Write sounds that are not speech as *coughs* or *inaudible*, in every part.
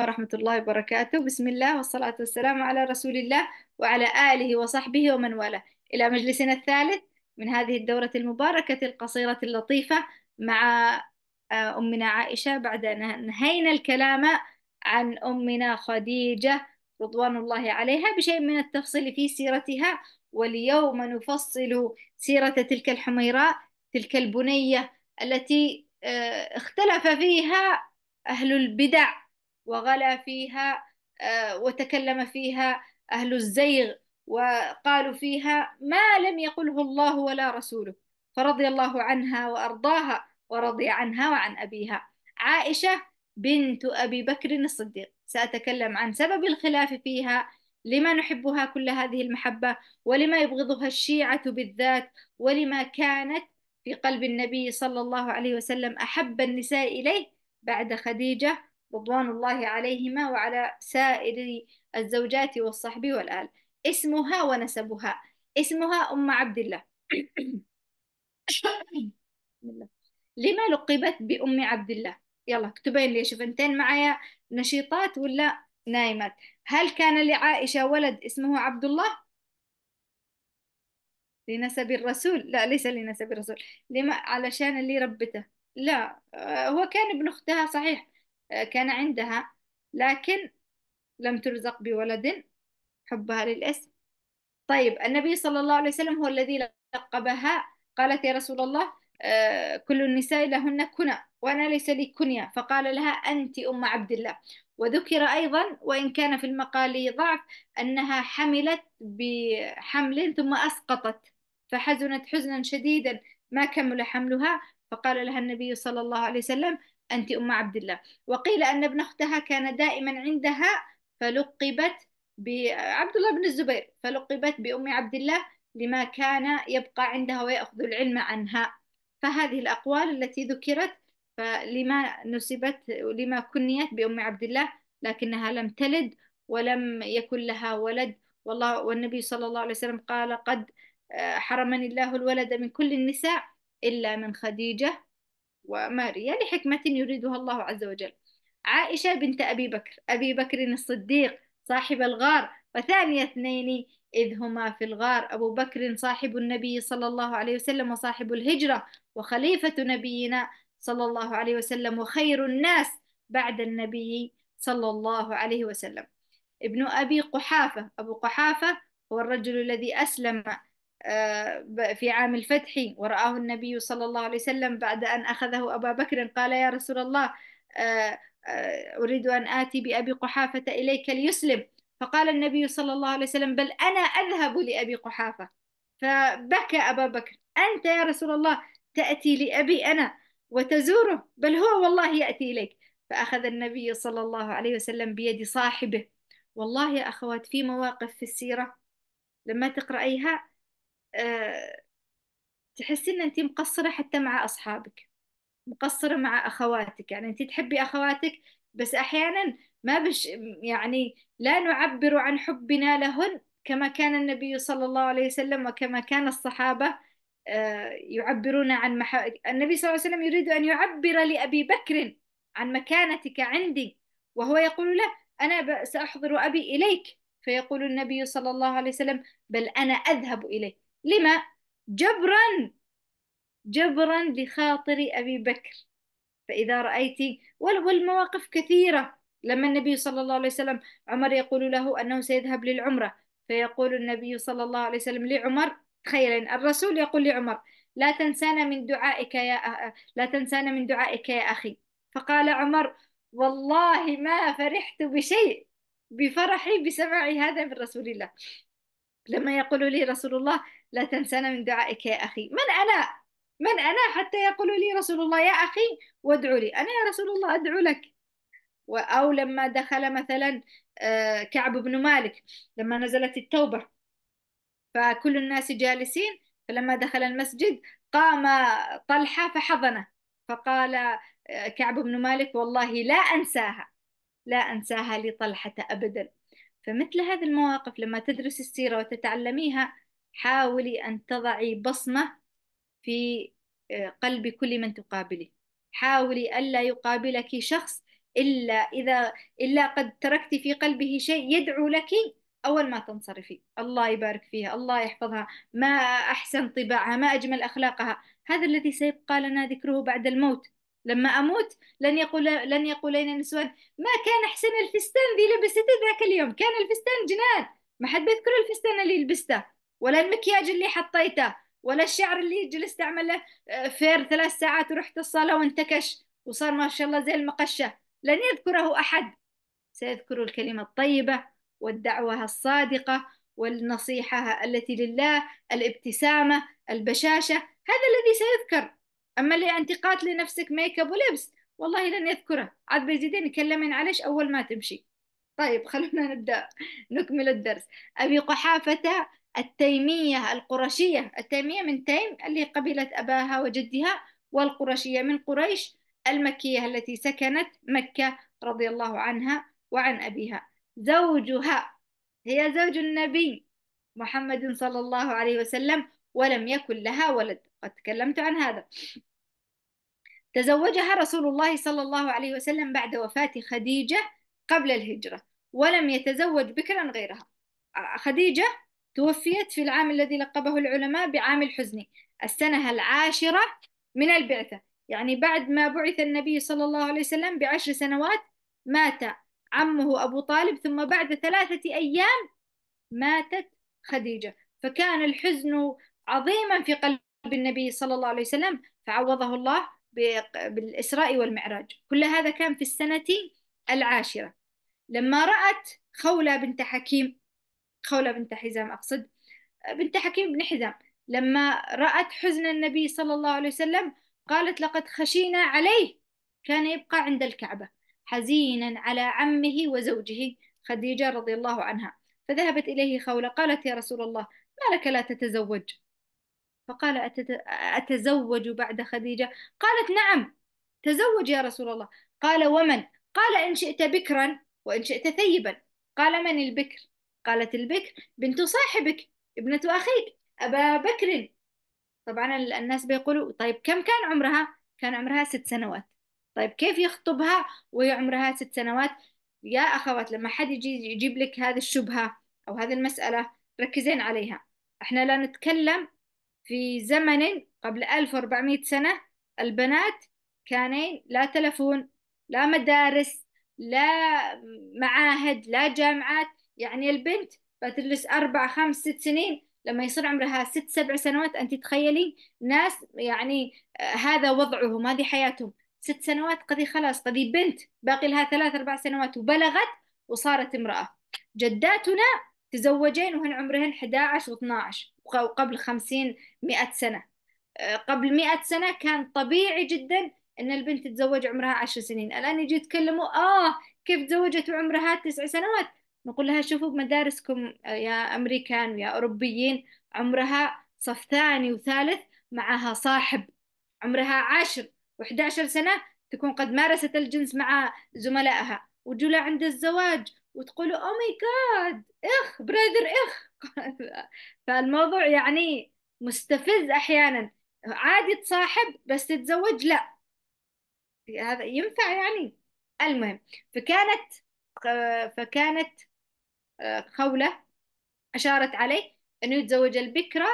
ورحمة الله وبركاته بسم الله والصلاة والسلام على رسول الله وعلى آله وصحبه ومن والاه إلى مجلسنا الثالث من هذه الدورة المباركة القصيرة اللطيفة مع آه، أمنا عائشة بعد أن نهينا الكلام عن أمنا خديجة رضوان الله عليها بشيء من التفصيل في سيرتها واليوم نفصل سيرة تلك الحميراء تلك البنية التي آه، اختلف فيها أهل البدع وغلا فيها آه، وتكلم فيها أهل الزيغ وقالوا فيها ما لم يقله الله ولا رسوله فرضي الله عنها وأرضاها ورضي عنها وعن أبيها عائشة بنت أبي بكر الصديق سأتكلم عن سبب الخلاف فيها لما نحبها كل هذه المحبة ولما يبغضها الشيعة بالذات ولما كانت في قلب النبي صلى الله عليه وسلم أحب النساء إليه بعد خديجة رضوان الله عليهما وعلى سائر الزوجات والصحب والآل اسمها ونسبها اسمها أم عبد الله *coughs* لما لقبت بأم عبد الله يلا اكتبين لي شفنتين معايا نشيطات ولا نايمات هل كان لعائشة ولد اسمه عبد الله لنسب الرسول لا ليس لنسب الرسول لما علشان اللي ربته لا آه، هو كان ابن اختها صحيح آه، كان عندها لكن لم ترزق بولد حبها للاسم طيب النبي صلى الله عليه وسلم هو الذي لقبها قالت يا رسول الله آه، كل النساء لهن كنى وأنا ليس لي كنية فقال لها أنت أم عبد الله وذكر أيضا وإن كان في المقال ضعف أنها حملت بحمل ثم أسقطت فحزنت حزنا شديدا ما كمل حملها فقال لها النبي صلى الله عليه وسلم أنت أم عبد الله وقيل أن ابن أختها كان دائما عندها فلقبت بعبد الله بن الزبير فلقبت بأم عبد الله لما كان يبقى عندها ويأخذ العلم عنها فهذه الأقوال التي ذكرت فلما نسبت لما كنيت بأم عبد الله لكنها لم تلد ولم يكن لها ولد والله والنبي صلى الله عليه وسلم قال قد آه، حرمني الله الولد من كل النساء إلا من خديجة وماريا لحكمة يعني يريدها الله عز وجل عائشة بنت أبي بكر أبي بكر الصديق صاحب الغار وثاني اثنين إذ هما في الغار أبو بكر صاحب النبي صلى الله عليه وسلم وصاحب الهجرة وخليفة نبينا صلى الله عليه وسلم وخير الناس بعد النبي صلى الله عليه وسلم ابن أبي قحافة أبو قحافة هو الرجل الذي أسلم آه، في عام الفتح ورآه النبي صلى الله عليه وسلم بعد أن أخذه أبا بكر قال يا رسول الله آه، آه، أريد أن آتي بأبي قحافة إليك ليسلم فقال النبي صلى الله عليه وسلم بل أنا أذهب لأبي قحافة فبكى أبا بكر أنت يا رسول الله تأتي لأبي أنا وتزوره بل هو والله يأتي إليك فأخذ النبي صلى الله عليه وسلم بيد صاحبه والله يا أخوات في مواقف في السيرة لما تقرأيها آه، تحسي ان انت مقصره حتى مع اصحابك مقصره مع اخواتك يعني انت تحبي اخواتك بس احيانا ما بش يعني لا نعبر عن حبنا لهن كما كان النبي صلى الله عليه وسلم وكما كان الصحابه آه، يعبرون عن مح... النبي صلى الله عليه وسلم يريد ان يعبر لابي بكر عن مكانتك عندي وهو يقول له انا ساحضر ابي اليك فيقول النبي صلى الله عليه وسلم بل انا اذهب اليه لما جبرا جبرا لخاطر أبي بكر فإذا رأيت والمواقف كثيرة لما النبي صلى الله عليه وسلم عمر يقول له أنه سيذهب للعمرة فيقول النبي صلى الله عليه وسلم لعمر تخيل الرسول يقول لعمر لا تنسانا من دعائك يا أه لا تنسانا من دعائك يا أخي فقال عمر والله ما فرحت بشيء بفرحي بسماع هذا من رسول الله لما يقول لي رسول الله لا تنسانا من دعائك يا أخي من أنا من أنا حتى يقول لي رسول الله يا أخي وادعو لي أنا يا رسول الله أدعو لك أو لما دخل مثلا آه، كعب بن مالك لما نزلت التوبة فكل الناس جالسين فلما دخل المسجد قام طلحة فحضنه فقال آه، كعب بن مالك والله لا أنساها لا أنساها لطلحة أبدا فمثل هذه المواقف لما تدرسي السيرة وتتعلميها حاولي أن تضعي بصمة في آه، قلب كل من تقابلي حاولي ألا يقابلك شخص إلا إذا إلا قد تركت في قلبه شيء يدعو لك أول ما تنصرفي الله يبارك فيها الله يحفظها ما أحسن طباعها ما أجمل أخلاقها هذا الذي سيبقى لنا ذكره بعد الموت لما أموت لن يقول لن يقولين النسوان ما كان أحسن الفستان ذي لبسته ذاك اليوم كان الفستان جنان ما حد بيذكر الفستان اللي لبسته ولا المكياج اللي حطيته ولا الشعر اللي جلست أعمله آه، فير ثلاث ساعات ورحت الصالة وانتكش وصار ما شاء الله زي المقشة لن يذكره أحد سيذكر الكلمة الطيبة والدعوة الصادقة والنصيحة التي لله الابتسامة البشاشة هذا الذي سيذكر أما اللي أنت قاتلي نفسك ميك أب ولبس والله لن يذكره عاد بيزيدين يكلمين عليش أول ما تمشي طيب خلونا نبدأ نكمل الدرس أبي قحافة التيمية القرشية التيمية من تيم اللي قبيلة أباها وجدها والقرشية من قريش المكية التي سكنت مكة رضي الله عنها وعن أبيها زوجها هي زوج النبي محمد صلى الله عليه وسلم ولم يكن لها ولد قد تكلمت عن هذا تزوجها رسول الله صلى الله عليه وسلم بعد وفاة خديجة قبل الهجرة ولم يتزوج بكرا غيرها خديجة توفيت في العام الذي لقبه العلماء بعام الحزن السنة العاشرة من البعثة يعني بعد ما بعث النبي صلى الله عليه وسلم بعشر سنوات مات عمه أبو طالب ثم بعد ثلاثة أيام ماتت خديجة فكان الحزن عظيما في قلب النبي صلى الله عليه وسلم فعوضه الله بالإسراء والمعراج كل هذا كان في السنة العاشرة لما رأت خولة بنت حكيم خولة بنت حزام أقصد بنت حكيم بن حزام لما رأت حزن النبي صلى الله عليه وسلم قالت لقد خشينا عليه كان يبقى عند الكعبة حزينا على عمه وزوجه خديجة رضي الله عنها فذهبت إليه خولة قالت يا رسول الله ما لك لا تتزوج فقال أتزوج بعد خديجة قالت نعم تزوج يا رسول الله قال ومن قال إن شئت بكرا وإن شئت ثيبا قال من البكر قالت البكر بنت صاحبك ابنة أخيك أبا بكر طبعا الناس بيقولوا طيب كم كان عمرها كان عمرها ست سنوات طيب كيف يخطبها وهي عمرها ست سنوات يا أخوات لما حد يجي يجيب لك هذه الشبهة أو هذه المسألة ركزين عليها احنا لا نتكلم في زمن قبل 1400 سنة البنات كانين لا تلفون لا مدارس لا معاهد لا جامعات يعني البنت بتجلس أربع خمس ست سنين لما يصير عمرها ست سبع سنوات أنت تخيلي ناس يعني آه، هذا وضعهم هذه حياتهم ست سنوات قضي إيه؟ خلاص قضي إيه؟ بنت باقي لها ثلاث أربع سنوات وبلغت وصارت امرأة جداتنا تزوجين وهن عمرهن 11 و12 وقبل 50 100 سنة آه، قبل 100 سنة كان طبيعي جدا ان البنت تتزوج عمرها 10 سنين الان يجي يتكلموا اه كيف تزوجت وعمرها 9 سنوات نقول لها شوفوا بمدارسكم آه، يا امريكان ويا اوروبيين عمرها صف ثاني وثالث معها صاحب عمرها عشر و11 سنة تكون قد مارست الجنس مع زملائها وجوا عند الزواج وتقولوا او ماي جاد اخ براذر اخ *laughs* فالموضوع يعني مستفز احيانا عادي تصاحب بس تتزوج لا هذا ينفع يعني المهم فكانت آه، فكانت آه، خولة أشارت عليه أنه يتزوج البكرة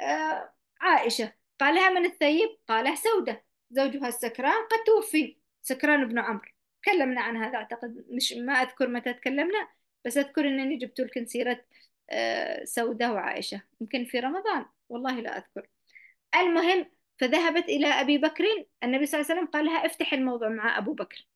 آه، عائشة قالها من الثيب قالها سودة زوجها السكران قد توفي سكران بن عمرو تكلمنا عن هذا أعتقد مش ما أذكر متى تكلمنا بس أذكر أنني جبت لكم سيرة آه، سودة وعائشة يمكن في رمضان والله لا أذكر المهم فذهبت إلى أبي بكر النبي صلى الله عليه وسلم قال لها افتح الموضوع مع أبو بكر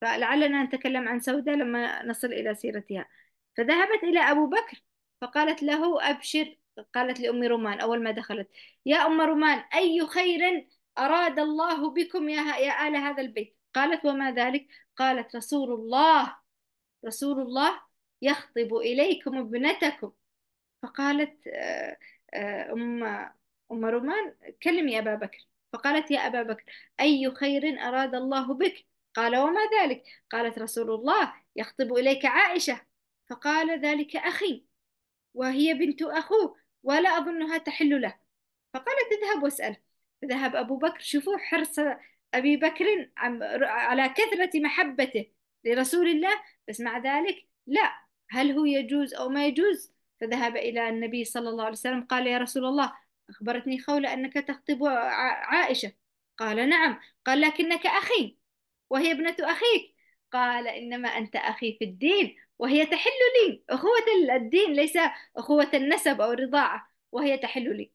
فلعلنا نتكلم عن سودة لما نصل إلى سيرتها فذهبت إلى أبو بكر فقالت له أبشر قالت لأم رومان أول ما دخلت يا أم رومان أي خير أراد الله بكم يا, يا آل هذا البيت قالت وما ذلك قالت رسول الله رسول الله يخطب إليكم ابنتكم فقالت آه، آه، أم أم رومان كلمي أبا بكر فقالت يا أبا بكر أي خير أراد الله بك قال وما ذلك قالت رسول الله يخطب إليك عائشة فقال ذلك أخي وهي بنت أخوه ولا أظنها تحل له فقالت اذهب واسأل فذهب أبو بكر شوفوا حرص أبي بكر على كثرة محبته لرسول الله بس مع ذلك لا هل هو يجوز أو ما يجوز فذهب إلى النبي صلى الله عليه وسلم قال يا رسول الله أخبرتني خولة أنك تخطب عائشة قال نعم قال لكنك أخي وهي ابنة أخيك قال إنما أنت أخي في الدين وهي تحل لي أخوة الدين ليس أخوة النسب أو الرضاعة وهي تحل لي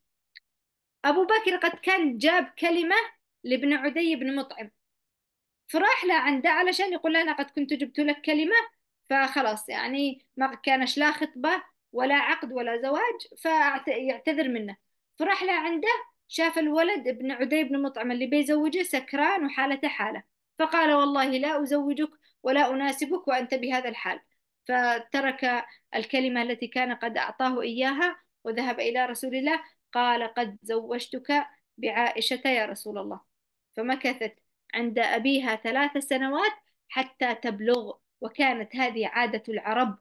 أبو بكر قد كان جاب كلمة لابن عدي بن مطعم فراح له عنده علشان يقول له أنا قد كنت جبت لك كلمة فخلاص يعني ما كانش لا خطبة ولا عقد ولا زواج فيعتذر منه فراح له عنده شاف الولد ابن عدي بن مطعم اللي بيزوجه سكران وحالته حالة فقال والله لا أزوجك ولا أناسبك وأنت بهذا الحال فترك الكلمة التي كان قد أعطاه إياها وذهب إلى رسول الله قال قد زوجتك بعائشة يا رسول الله فمكثت عند أبيها ثلاث سنوات حتى تبلغ وكانت هذه عادة العرب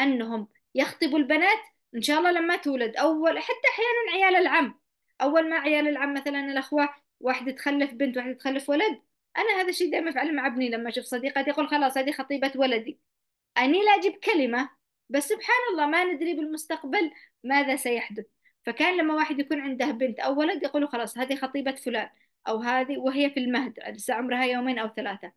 أنهم يخطبوا البنات إن شاء الله لما تولد أول حتى أحيانا عيال العم أول ما عيال العم مثلا الأخوة واحدة تخلف بنت واحدة تخلف ولد أنا هذا الشيء دائما أفعله مع ابني لما أشوف صديقتي يقول خلاص هذه خطيبة ولدي أني لا أجيب كلمة بس سبحان الله ما ندري بالمستقبل ماذا سيحدث فكان لما واحد يكون عنده بنت أو ولد يقولوا خلاص هذه خطيبة فلان أو هذه وهي في المهد لسه عمرها يومين أو ثلاثة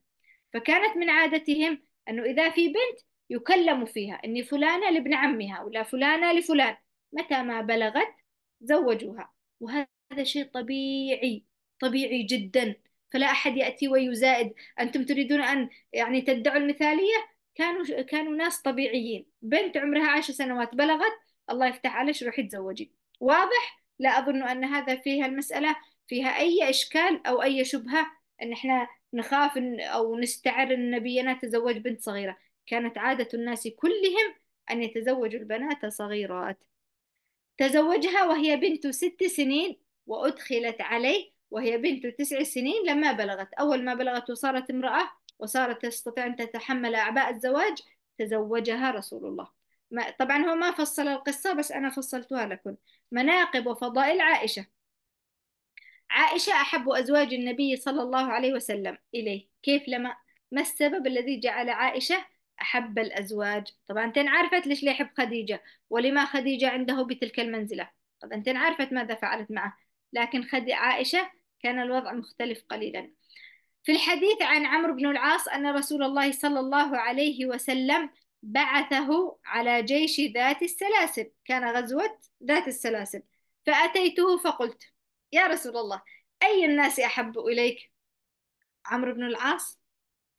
فكانت من عادتهم أنه إذا في بنت يكلموا فيها أني فلانة لابن عمها ولا فلانة لفلان متى ما بلغت زوجوها وهذا شيء طبيعي طبيعي جدا فلا أحد يأتي ويزائد أنتم تريدون أن يعني تدعوا المثالية كانوا كانوا ناس طبيعيين بنت عمرها عشر سنوات بلغت الله يفتح عليك روحي تزوجي واضح لا أظن أن هذا فيها المسألة فيها أي إشكال أو أي شبهة أن إحنا نخاف أو نستعر أن نبينا تزوج بنت صغيرة كانت عادة الناس كلهم أن يتزوجوا البنات صغيرات تزوجها وهي بنت ست سنين وأدخلت عليه وهي بنت تسع سنين لما بلغت أول ما بلغت وصارت امرأة وصارت تستطيع أن تتحمل أعباء الزواج تزوجها رسول الله ما طبعا هو ما فصل القصة بس أنا فصلتها لكم مناقب وفضائل عائشة عائشة أحب أزواج النبي صلى الله عليه وسلم إليه كيف لما ما السبب الذي جعل عائشة أحب الأزواج طبعا أنتن عرفت ليش ليحب خديجة ولما خديجة عنده بتلك المنزلة طبعا أنتن عرفت ماذا فعلت معه لكن خدي عائشة كان الوضع مختلف قليلا في الحديث عن عمرو بن العاص أن رسول الله صلى الله عليه وسلم بعثه على جيش ذات السلاسل كان غزوة ذات السلاسل فأتيته فقلت يا رسول الله أي الناس أحب إليك عمرو بن العاص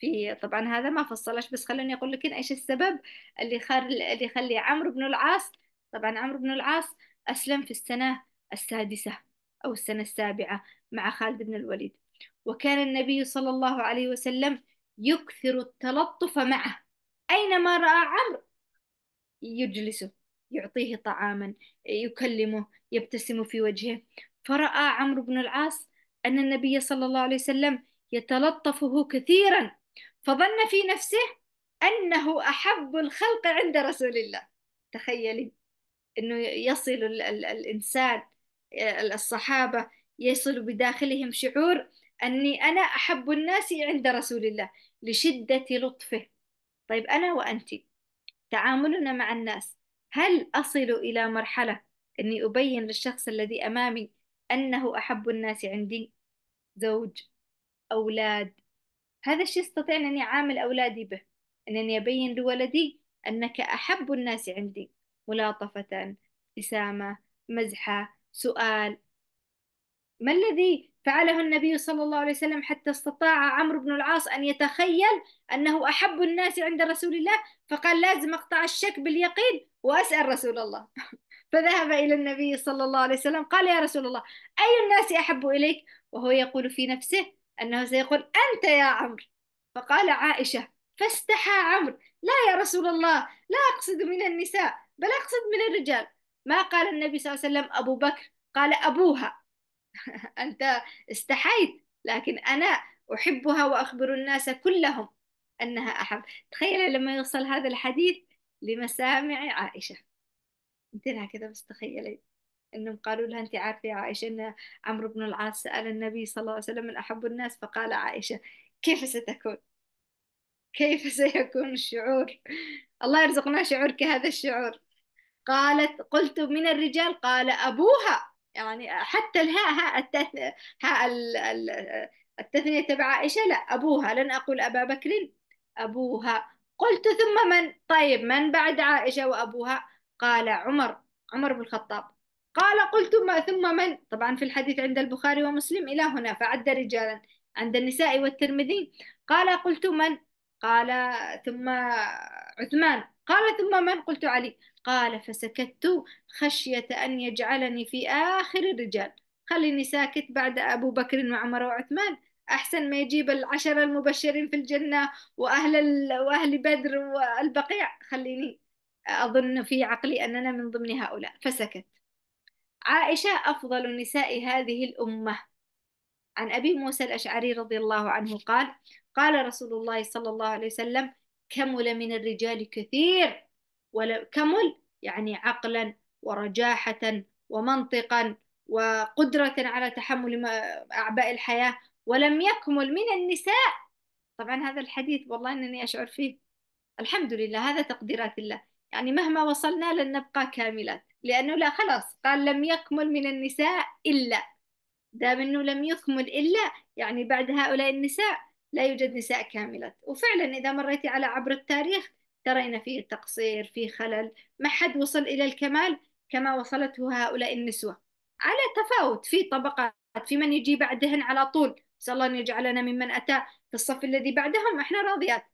في طبعا هذا ما فصلش بس خلوني أقول لك إيش السبب اللي خل اللي خلي عمرو بن العاص طبعا عمرو بن العاص أسلم في السنة السادسة أو السنة السابعة مع خالد بن الوليد وكان النبي صلى الله عليه وسلم يكثر التلطف معه أينما رأى عمرو يجلسه يعطيه طعاما يكلمه يبتسم في وجهه فرأى عمرو بن العاص أن النبي صلى الله عليه وسلم يتلطفه كثيرا فظن في نفسه أنه أحب الخلق عند رسول الله تخيلي أنه يصل الإنسان الصحابة يصل بداخلهم شعور أني أنا أحب الناس عند رسول الله لشدة لطفه طيب أنا وأنت تعاملنا مع الناس هل أصل إلى مرحلة أني أبين للشخص الذي أمامي أنه أحب الناس عندي زوج أولاد هذا الشيء استطيع أنني أعامل أولادي به أنني أبين لولدي أنك أحب الناس عندي ملاطفة ابتسامة مزحة سؤال ما الذي فعله النبي صلى الله عليه وسلم حتى استطاع عمرو بن العاص أن يتخيل أنه أحب الناس عند رسول الله فقال لازم أقطع الشك باليقين وأسأل رسول الله *laughs* فذهب إلى النبي صلى الله عليه وسلم قال يا رسول الله أي الناس أحب إليك وهو يقول في نفسه أنه سيقول أنت يا عمرو فقال عائشة فاستحى عمرو لا يا رسول الله لا أقصد من النساء بل أقصد من الرجال ما قال النبي صلى الله عليه وسلم أبو بكر قال أبوها *laughs* أنت استحيت لكن أنا أحبها وأخبر الناس كلهم أنها أحب تخيل لما يوصل هذا الحديث لمسامع عائشة قلت كده كذا بس تخيلي انهم قالوا لها انت عارفه يا عائشه ان عمرو بن العاص سال النبي صلى الله عليه وسلم من احب الناس فقال عائشه كيف ستكون كيف سيكون الشعور الله يرزقنا شعور كهذا الشعور قالت قلت من الرجال قال أبوها يعني حتى الهاء ها التثنيه هاء التثنية تبع عائشة لا أبوها لن أقول أبا بكر أبوها قلت ثم من طيب من بعد عائشة وأبوها قال عمر عمر بن الخطاب قال قلت ما ثم من طبعا في الحديث عند البخاري ومسلم إلى هنا فعد رجالا عند النساء والترمذي قال قلت من قال ثم عثمان قال ثم من قلت علي قال فسكت خشية أن يجعلني في آخر الرجال خليني ساكت بعد أبو بكر وعمر وعثمان أحسن ما يجيب العشرة المبشرين في الجنة وأهل, وأهل بدر والبقيع خليني أظن في عقلي أننا من ضمن هؤلاء فسكت عائشة أفضل نساء هذه الأمة عن أبي موسى الأشعري رضي الله عنه قال قال رسول الله صلى الله عليه وسلم كمل من الرجال كثير كمل يعني عقلا ورجاحة ومنطقا وقدرة على تحمل أعباء الحياة ولم يكمل من النساء طبعا هذا الحديث والله أنني أشعر فيه الحمد لله هذا تقديرات الله يعني مهما وصلنا لن نبقى كاملات لأنه لا خلاص قال لم يكمل من النساء إلا دام أنه لم يكمل إلا يعني بعد هؤلاء النساء لا يوجد نساء كاملات وفعلا إذا مريتي على عبر التاريخ ترين فيه تقصير فيه خلل ما حد وصل إلى الكمال كما وصلته هؤلاء النسوة على تفاوت في طبقات في من يجي بعدهن على طول نسأل الله أن يجعلنا ممن أتى في الصف الذي بعدهم إحنا راضيات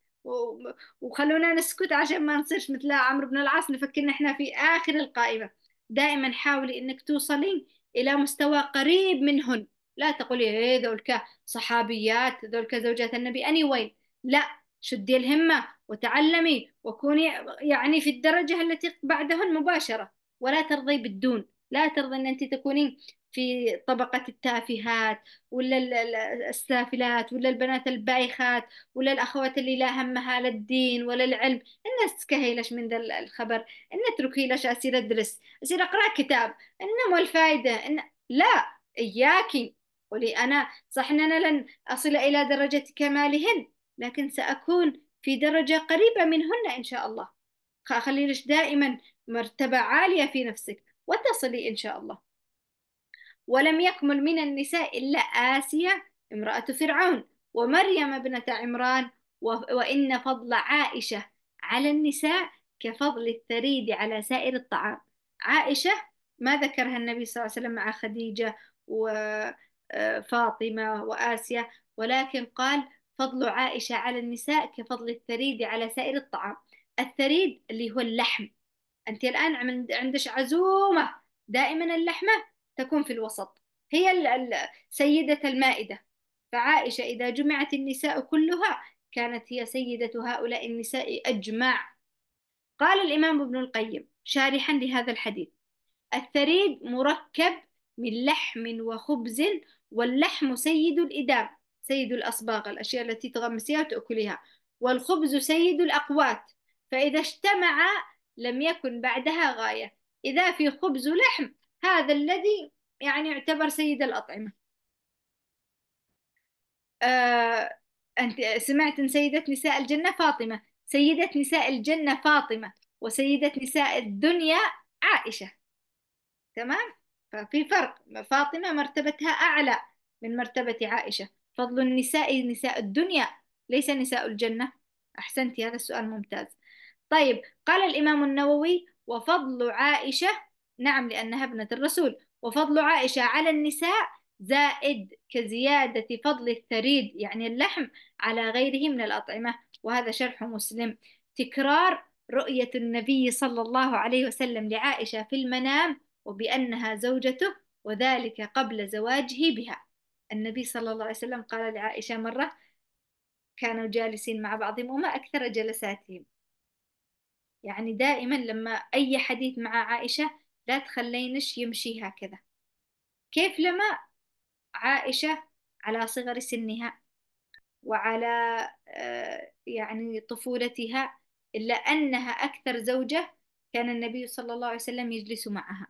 وخلونا نسكت عشان ما نصيرش مثل عمرو بن العاص نفكر احنا في آخر القائمة دائما حاولي أنك توصلي إلى مستوى قريب منهن لا تقولي إيه ذولك صحابيات ذولك زوجات النبي أني وين لا شدي الهمة وتعلمي وكوني يعني في الدرجة التي بعدهن مباشرة ولا ترضي بالدون لا ترضي أن أنت تكونين في طبقة التافهات ولا السافلات ولا البنات البايخات ولا الأخوات اللي لا همها لا الدين ولا العلم الناس تسكهيلش من ذا الخبر إن لش أسير أدرس أسير أقرأ كتاب إنما الفائدة إن لا إياكي قولي أنا صح أن أنا لن أصل إلى درجة كمالهن لكن سأكون في درجة قريبة منهن إن شاء الله خليلش دائما مرتبة عالية في نفسك وتصلي إن شاء الله ولم يكمل من النساء إلا آسيا امرأة فرعون ومريم ابنة عمران وإن فضل عائشة على النساء كفضل الثريد على سائر الطعام عائشة ما ذكرها النبي صلى الله عليه وسلم مع خديجة وفاطمة آه، وآسيا ولكن قال فضل عائشة على النساء كفضل الثريد على سائر الطعام الثريد اللي هو اللحم أنت الآن عندش عزومة دائما اللحمة تكون في الوسط هي سيدة المائدة فعائشة إذا جمعت النساء كلها كانت هي سيدة هؤلاء النساء أجمع قال الإمام ابن القيم شارحا لهذا الحديث الثريد مركب من لحم وخبز واللحم سيد الإدام سيد الأصباغ الأشياء التي تغمسيها وتأكليها والخبز سيد الأقوات فإذا اجتمع لم يكن بعدها غاية إذا في خبز لحم هذا الذي يعني يعتبر سيد الأطعمة آه أنت سمعت أن سيدة نساء الجنة فاطمة سيدة نساء الجنة فاطمة وسيدة نساء الدنيا عائشة تمام ففي فرق فاطمة مرتبتها أعلى من مرتبة عائشة فضل النساء نساء الدنيا ليس نساء الجنة أحسنت هذا السؤال ممتاز طيب قال الإمام النووي وفضل عائشة نعم لأنها ابنة الرسول وفضل عائشة على النساء زائد كزيادة فضل الثريد يعني اللحم على غيره من الأطعمة وهذا شرح مسلم تكرار رؤية النبي صلى الله عليه وسلم لعائشة في المنام وبأنها زوجته وذلك قبل زواجه بها النبي صلى الله عليه وسلم قال لعائشة مرة كانوا جالسين مع بعضهم وما أكثر جلساتهم يعني دائما لما أي حديث مع عائشة لا تخلينش يمشي هكذا كيف لما عائشة على صغر سنها وعلى آه، يعني طفولتها إلا أنها أكثر زوجة كان النبي صلى الله عليه وسلم يجلس معها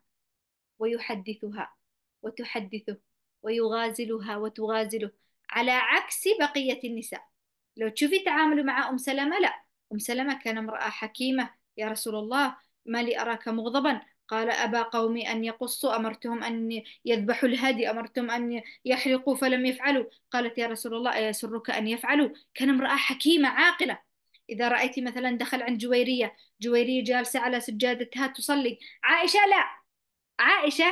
ويحدثها وتحدثه ويغازلها وتغازله على عكس بقية النساء لو تشوفي تعامله مع أم سلمة لا أم سلمة كان امرأة حكيمة يا رسول الله ما لي أراك مغضبا قال أبا قومي أن يقصوا أمرتهم أن يذبحوا الهدي أمرتهم أن يحرقوا فلم يفعلوا قالت يا رسول الله أيسرك أن يفعلوا كان امرأة حكيمة عاقلة إذا رأيت مثلا دخل عند جويرية جويرية جالسة على سجادتها تصلي عائشة لا عائشة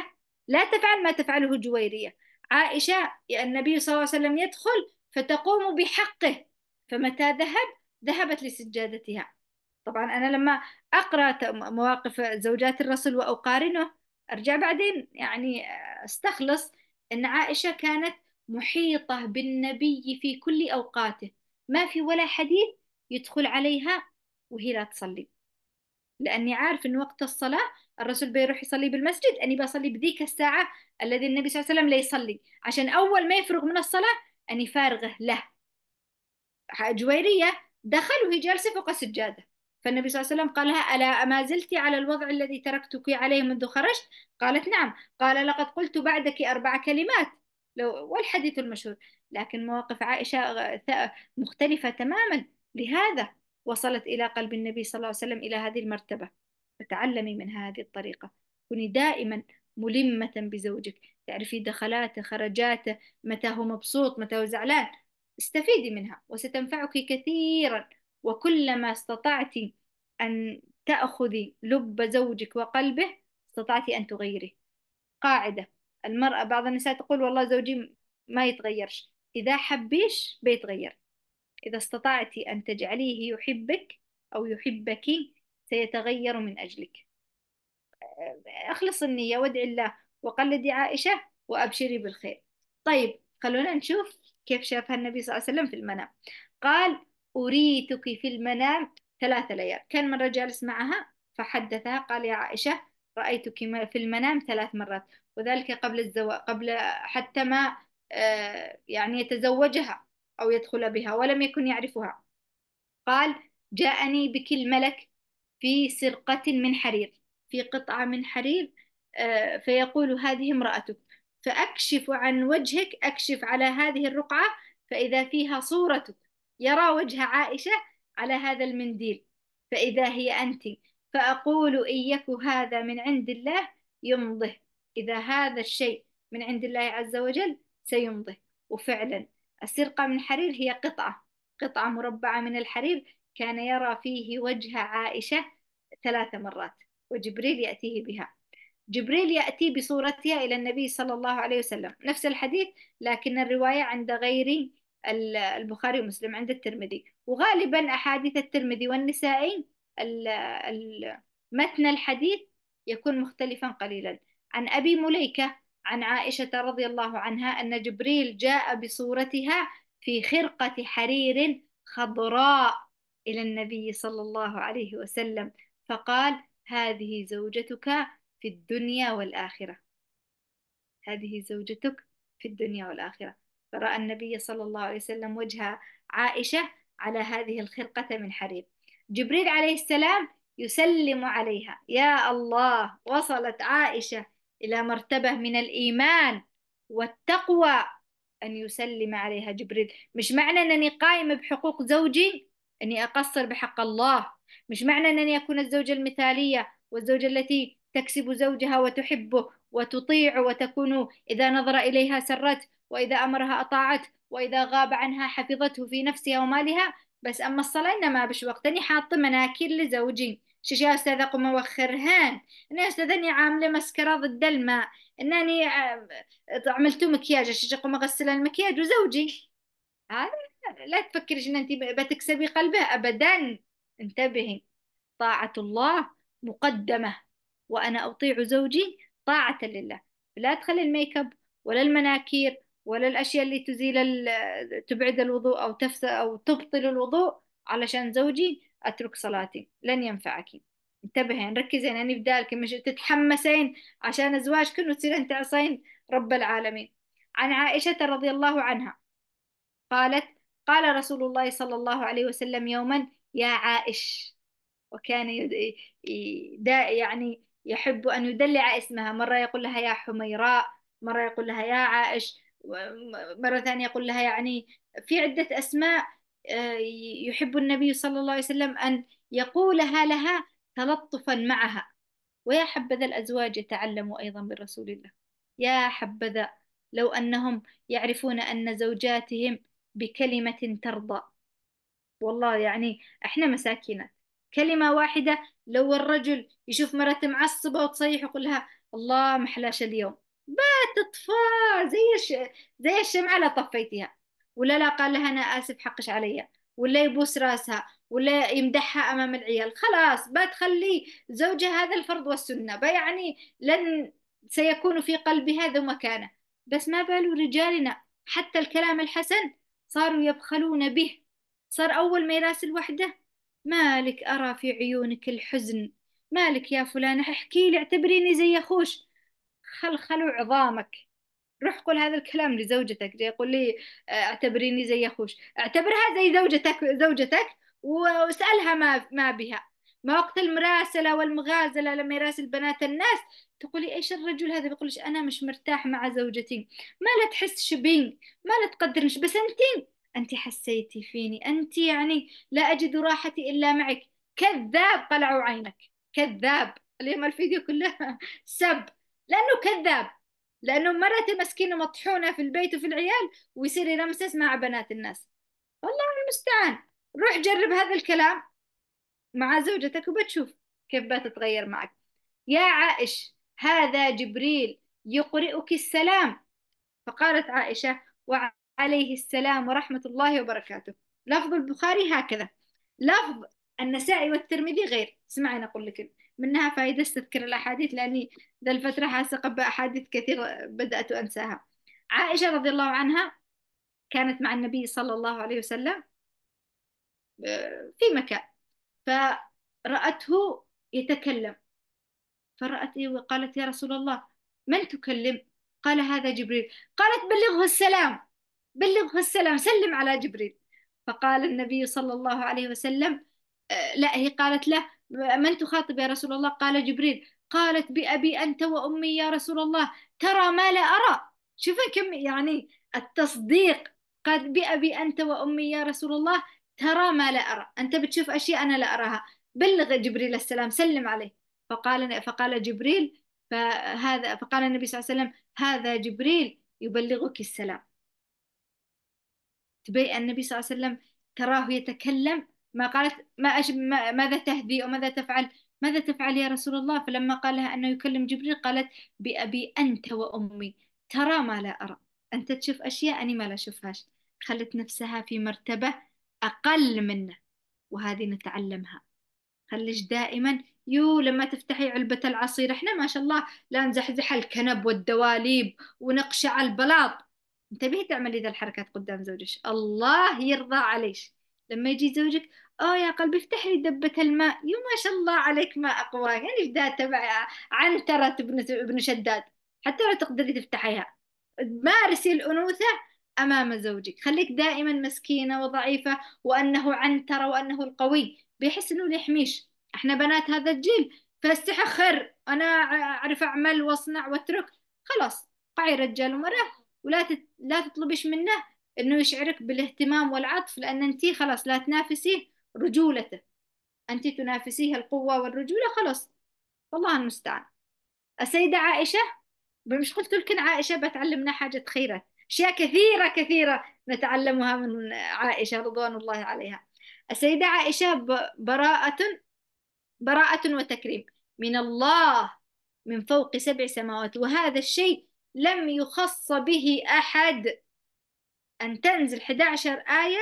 لا تفعل ما تفعله جويرية عائشة النبي صلى الله عليه وسلم يدخل فتقوم بحقه فمتى ذهب ذهبت لسجادتها طبعا أنا لما أقرأ مواقف زوجات الرسول وأقارنه أرجع بعدين يعني آه، استخلص أن عائشة كانت محيطة بالنبي في كل أوقاته ما في ولا حديث يدخل عليها وهي لا تصلي لأني عارف أن وقت الصلاة الرسول بيروح يصلي بالمسجد أني بصلي بذيك الساعة الذي النبي صلى الله عليه وسلم لا يصلي عشان أول ما يفرغ من الصلاة أني فارغه له جويرية دخل وهي جالسة فوق السجادة فالنبي صلى الله عليه وسلم قال لها ألا أما زلت على الوضع الذي تركتك عليه منذ خرجت قالت نعم قال لقد قلت بعدك أربع كلمات لو والحديث المشهور لكن مواقف عائشة مختلفة تماما لهذا وصلت إلى قلب النبي صلى الله عليه وسلم إلى هذه المرتبة فتعلمي من هذه الطريقة كوني دائما ملمة بزوجك تعرفي دخلاته خرجاته متى هو مبسوط متى هو زعلان استفيدي منها وستنفعك كثيرا وكلما استطعت أن تأخذي لب زوجك وقلبه استطعت أن تغيره قاعدة المرأة بعض النساء تقول والله زوجي ما يتغيرش إذا حبيش بيتغير إذا استطعت أن تجعليه يحبك أو يحبك سيتغير من أجلك أخلص النية وادعي الله وقلدي عائشة وأبشري بالخير طيب خلونا نشوف كيف شافها النبي صلى الله عليه وسلم في المنام قال أريتك في المنام ثلاثة ليال كان مرة جالس معها فحدثها قال يا عائشة رأيتك في المنام ثلاث مرات وذلك قبل الزواج قبل حتى ما آه، يعني يتزوجها أو يدخل بها ولم يكن يعرفها قال جاءني بك الملك في سرقة من حرير في قطعة من حرير آه، فيقول هذه امرأتك فأكشف عن وجهك أكشف على هذه الرقعة فإذا فيها صورتك يرى وجه عائشة على هذا المنديل فإذا هي أنت فأقول إيك هذا من عند الله يمضه إذا هذا الشيء من عند الله عز وجل سيمضه وفعلا السرقة من حرير هي قطعة قطعة مربعة من الحرير كان يرى فيه وجه عائشة ثلاث مرات وجبريل يأتيه بها جبريل يأتي بصورتها إلى النبي صلى الله عليه وسلم نفس الحديث لكن الرواية عند غير البخاري ومسلم عند الترمذي وغالبا أحاديث الترمذي والنسائي متن الحديث يكون مختلفا قليلا عن أبي مليكة عن عائشة رضي الله عنها أن جبريل جاء بصورتها في خرقة حرير خضراء إلى النبي صلى الله عليه وسلم فقال هذه زوجتك في الدنيا والآخرة هذه زوجتك في الدنيا والآخرة فرأى النبي صلى الله عليه وسلم وجه عائشة على هذه الخرقة من حرير جبريل عليه السلام يسلم عليها يا الله وصلت عائشة إلى مرتبة من الإيمان والتقوى أن يسلم عليها جبريل مش معنى أنني قائمة بحقوق زوجي أني أقصر بحق الله مش معنى أنني أكون الزوجة المثالية والزوجة التي تكسب زوجها وتحبه وتطيع وتكون إذا نظر إليها سرت وإذا أمرها أطاعته وإذا غاب عنها حفظته في نفسها ومالها بس أما الصلاة إنما بش وقتني حاطة مناكير لزوجي شيش يا أستاذة قم وخرهان أنا أستاذة أني عاملة مسكرة ضد الماء أنني آه، عملت مكياج شيش قم أغسل المكياج وزوجي هذا لا تفكرش أن أنت بتكسبي قلبه أبدا انتبهي طاعة الله مقدمة وأنا أطيع زوجي طاعة لله لا تخلي الميك اب ولا المناكير ولا الأشياء اللي تزيل تبعد الوضوء أو تفس أو تبطل الوضوء علشان زوجي أترك صلاتي لن ينفعك انتبهين ركزين يعني, يعني بدالك مش تتحمسين عشان أزواجكن وتصيرين تعصين رب العالمين عن عائشة رضي الله عنها قالت قال رسول الله صلى الله عليه وسلم يوما يا عائش وكان يعني يحب أن يدلع اسمها مرة يقول لها يا حميراء مرة يقول لها يا عائش مرة ثانية يقول لها يعني في عدة أسماء آه، يحب النبي صلى الله عليه وسلم أن يقولها لها تلطفا معها ويا حبذا الأزواج يتعلموا أيضا من رسول الله يا حبذا لو أنهم يعرفون أن زوجاتهم بكلمة ترضى والله يعني احنا مساكينات كلمة واحدة لو الرجل يشوف مرته معصبة وتصيح يقول لها الله محلاش اليوم بتطفى زي الش... زي الشمعة لا طفيتيها ولا لا قال لها أنا آسف حقش عليا ولا يبوس راسها ولا يمدحها أمام العيال خلاص بتخلي زوجها هذا الفرض والسنة يعني لن سيكون في قلبها ذو مكانة بس ما بال رجالنا حتى الكلام الحسن صاروا يبخلون به صار أول ما يراسل وحده مالك أرى في عيونك الحزن مالك يا فلانة احكي لي اعتبريني زي أخوش خلخلوا عظامك روح قول هذا الكلام لزوجتك جاي يقول لي آه، اعتبريني زي اخوش اعتبرها زي زوجتك زوجتك واسالها ما ما بها ما وقت المراسلة والمغازلة لما يراسل بنات الناس تقولي ايش الرجل هذا بيقولش انا مش مرتاح مع زوجتي ما لا تحسش بين ما لا تقدرنش بس انتي انت حسيتي فيني انت يعني لا اجد راحتي الا معك كذاب طلعوا عينك كذاب اليوم الفيديو كله *laughs* سب لانه كذاب لانه مرته مسكينه مطحونه في البيت وفي العيال ويصير يرمسس مع بنات الناس والله المستعان روح جرب هذا الكلام مع زوجتك وبتشوف كيف بتتغير معك يا عائش هذا جبريل يقرئك السلام فقالت عائشة وعليه السلام ورحمة الله وبركاته لفظ البخاري هكذا لفظ النسائي والترمذي غير اسمعي أقول لك منها فائدة استذكر الأحاديث لأني ذا الفترة حاسة بأحاديث كثيرة بدأت أنساها عائشة رضي الله عنها كانت مع النبي صلى الله عليه وسلم آه، في مكان فرأته يتكلم فرأت إيه؟ وقالت يا رسول الله من تكلم قال هذا جبريل قالت بلغه السلام بلغه السلام سلم على جبريل فقال النبي صلى الله عليه وسلم آه، لا هي قالت له من تخاطب يا رسول الله قال جبريل قالت بأبي أنت وأمي يا رسول الله ترى ما لا أرى شوف كم يعني التصديق قد بأبي أنت وأمي يا رسول الله ترى ما لا أرى أنت بتشوف أشياء أنا لا أراها بلغ جبريل السلام سلم عليه فقال فقال جبريل فهذا فقال النبي صلى الله عليه وسلم هذا جبريل يبلغك السلام تبي النبي صلى الله عليه وسلم تراه يتكلم ما قالت ما أش... ما... ماذا تهدي وماذا تفعل ماذا تفعل يا رسول الله فلما قال لها أنه يكلم جبريل قالت بأبي أنت وأمي ترى ما لا أرى أنت تشوف أشياء أنا ما لا أشوفهاش خلت نفسها في مرتبة أقل منه وهذه نتعلمها خليش دائما يو لما تفتحي علبة العصير احنا ما شاء الله لا نزحزح الكنب والدواليب ونقشع البلاط انتبهي تعملي ذا الحركات قدام زوجك الله يرضى عليش لما يجي زوجك اه يا قلبي افتح لي دبة الماء يو ما شاء الله عليك ما أقوى يعني ذات تبع عنترة ابن ابن شداد حتى لو تقدري تفتحيها مارسي الأنوثة أمام زوجك خليك دائما مسكينة وضعيفة وأنه عنترة وأنه القوي بيحس أنه يحميش إحنا بنات هذا الجيل فاستحخر أنا أعرف أعمل وأصنع وأترك خلاص قعي رجال ومرأة ولا لا تطلبيش منه انه يشعرك بالاهتمام والعطف لان انت خلاص لا تنافسيه رجولته انت تنافسيه القوه والرجوله خلاص والله المستعان السيده عائشه مش قلت لكم عائشه بتعلمنا حاجه خيرات اشياء كثيره كثيره نتعلمها من عائشه رضوان الله عليها السيده عائشه براءه براءه وتكريم من الله من فوق سبع سماوات وهذا الشيء لم يخص به احد أن تنزل 11 آية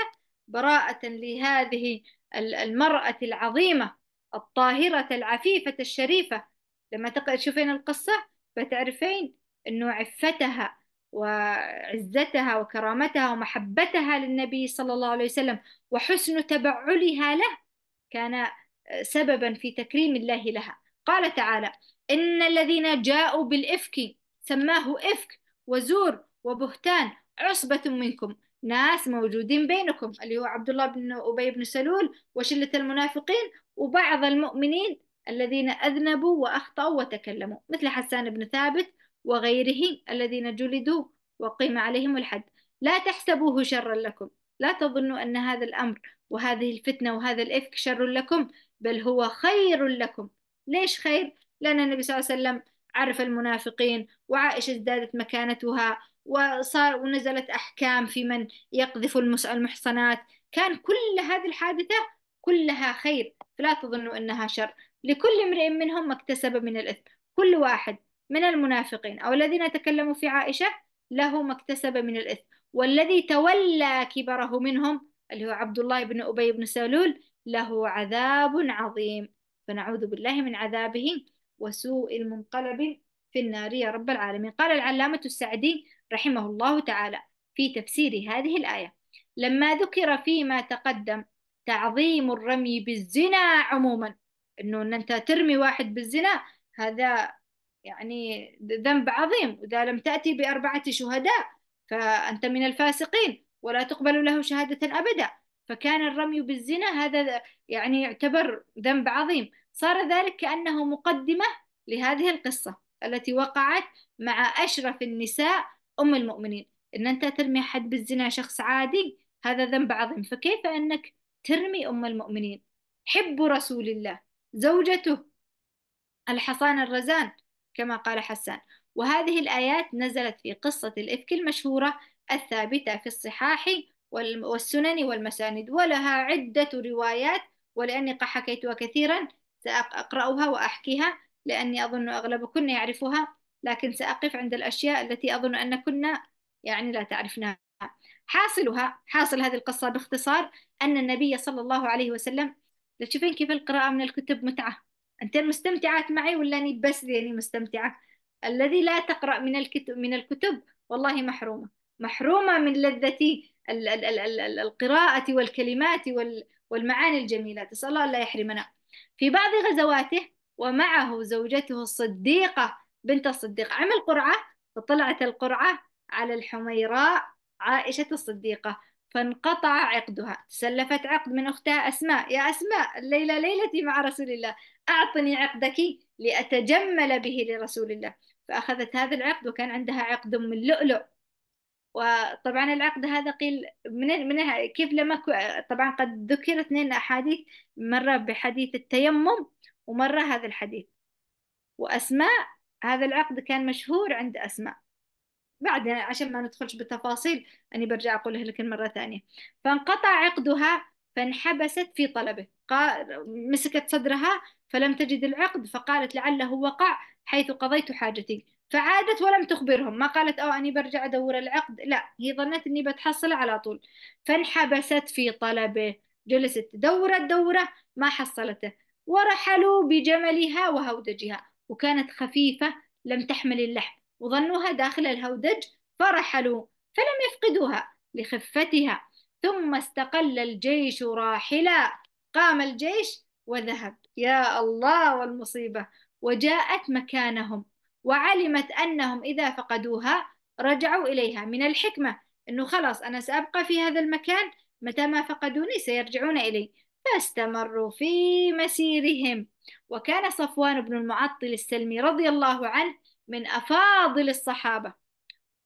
براءة لهذه المرأة العظيمة الطاهرة العفيفة الشريفة لما تشوفين القصة بتعرفين أنه عفتها وعزتها وكرامتها ومحبتها للنبي صلى الله عليه وسلم وحسن تبعلها له كان آه، سببا في تكريم الله لها قال تعالى إن الذين جاءوا بالإفك سماه إفك وزور وبهتان عصبة منكم ناس موجودين بينكم اللي هو عبد الله بن أبي بن سلول وشلة المنافقين وبعض المؤمنين الذين أذنبوا وأخطأوا وتكلموا مثل حسان بن ثابت وغيره الذين جلدوا وقيم عليهم الحد لا تحسبوه شرا لكم لا تظنوا أن هذا الأمر وهذه الفتنة وهذا الإفك شر لكم بل هو خير لكم ليش خير؟ لأن النبي صلى الله عليه وسلم عرف المنافقين وعائشة ازدادت مكانتها وصار ونزلت أحكام في من يقذف المحصنات كان كل هذه الحادثة كلها خير فلا تظنوا أنها شر لكل امرئ منهم ما اكتسب من الإثم كل واحد من المنافقين أو الذين تكلموا في عائشة له ما اكتسب من الإثم والذي تولى كبره منهم اللي هو عبد الله بن أبي بن سلول له عذاب عظيم فنعوذ بالله من عذابه وسوء المنقلب في النار يا رب العالمين قال العلامة السعدي رحمه الله تعالى في تفسير هذه الآية لما ذكر فيما تقدم تعظيم الرمي بالزنا عموما انه ان انت ترمي واحد بالزنا هذا يعني ذنب عظيم واذا لم تاتي باربعه شهداء فانت من الفاسقين ولا تقبل له شهاده ابدا فكان الرمي بالزنا هذا يعني يعتبر ذنب عظيم صار ذلك كانه مقدمه لهذه القصه التي وقعت مع أشرف النساء أم المؤمنين إن أنت ترمي حد بالزنا شخص عادي هذا ذنب عظيم فكيف أنك ترمي أم المؤمنين حب رسول الله زوجته الحصان الرزان كما قال حسان وهذه الآيات نزلت في قصة الإفك المشهورة الثابتة في الصحاح والسنن والمساند ولها عدة روايات ولأني حكيتها كثيرا سأقرأها وأحكيها لأني أظن أغلبكن يعرفها لكن سأقف عند الأشياء التي أظن أنكن يعني لا تعرفناها حاصلها حاصل هذه القصة باختصار أن النبي صلى الله عليه وسلم تشوفين كيف القراءة من الكتب متعة أنتن مستمتعات معي ولا أني بس يعني مستمتعة الذي لا تقرأ من الكتب من الكتب والله محرومة محرومة من لذة القراءة والكلمات والمعاني الجميلة أسأل الله لا يحرمنا في بعض غزواته ومعه زوجته الصديقة بنت الصديق عمل قرعة فطلعت القرعة على الحميراء عائشة الصديقة فانقطع عقدها تسلفت عقد من أختها أسماء يا أسماء الليلة ليلتي مع رسول الله أعطني عقدك لأتجمل به لرسول الله فأخذت هذا العقد وكان عندها عقد من لؤلؤ وطبعا العقد هذا قيل من منها كيف لما طبعا قد ذكر اثنين احاديث مره بحديث التيمم ومرة هذا الحديث وأسماء هذا العقد كان مشهور عند أسماء بعد عشان ما ندخلش بالتفاصيل أني برجع أقولها لك مرة ثانية فانقطع عقدها فانحبست في طلبه مسكت صدرها فلم تجد العقد فقالت لعله وقع حيث قضيت حاجتي فعادت ولم تخبرهم ما قالت أو أني برجع أدور العقد لا هي ظنت أني بتحصل على طول فانحبست في طلبه جلست دورة دورة ما حصلته ورحلوا بجملها وهودجها وكانت خفيفة لم تحمل اللحم وظنوها داخل الهودج فرحلوا فلم يفقدوها لخفتها ثم استقل الجيش راحلا قام الجيش وذهب يا الله والمصيبة وجاءت مكانهم وعلمت أنهم إذا فقدوها رجعوا إليها من الحكمة أنه خلاص أنا سأبقى في هذا المكان متى ما فقدوني سيرجعون إلي فاستمروا في مسيرهم وكان صفوان بن المعطل السلمي رضي الله عنه من أفاضل الصحابة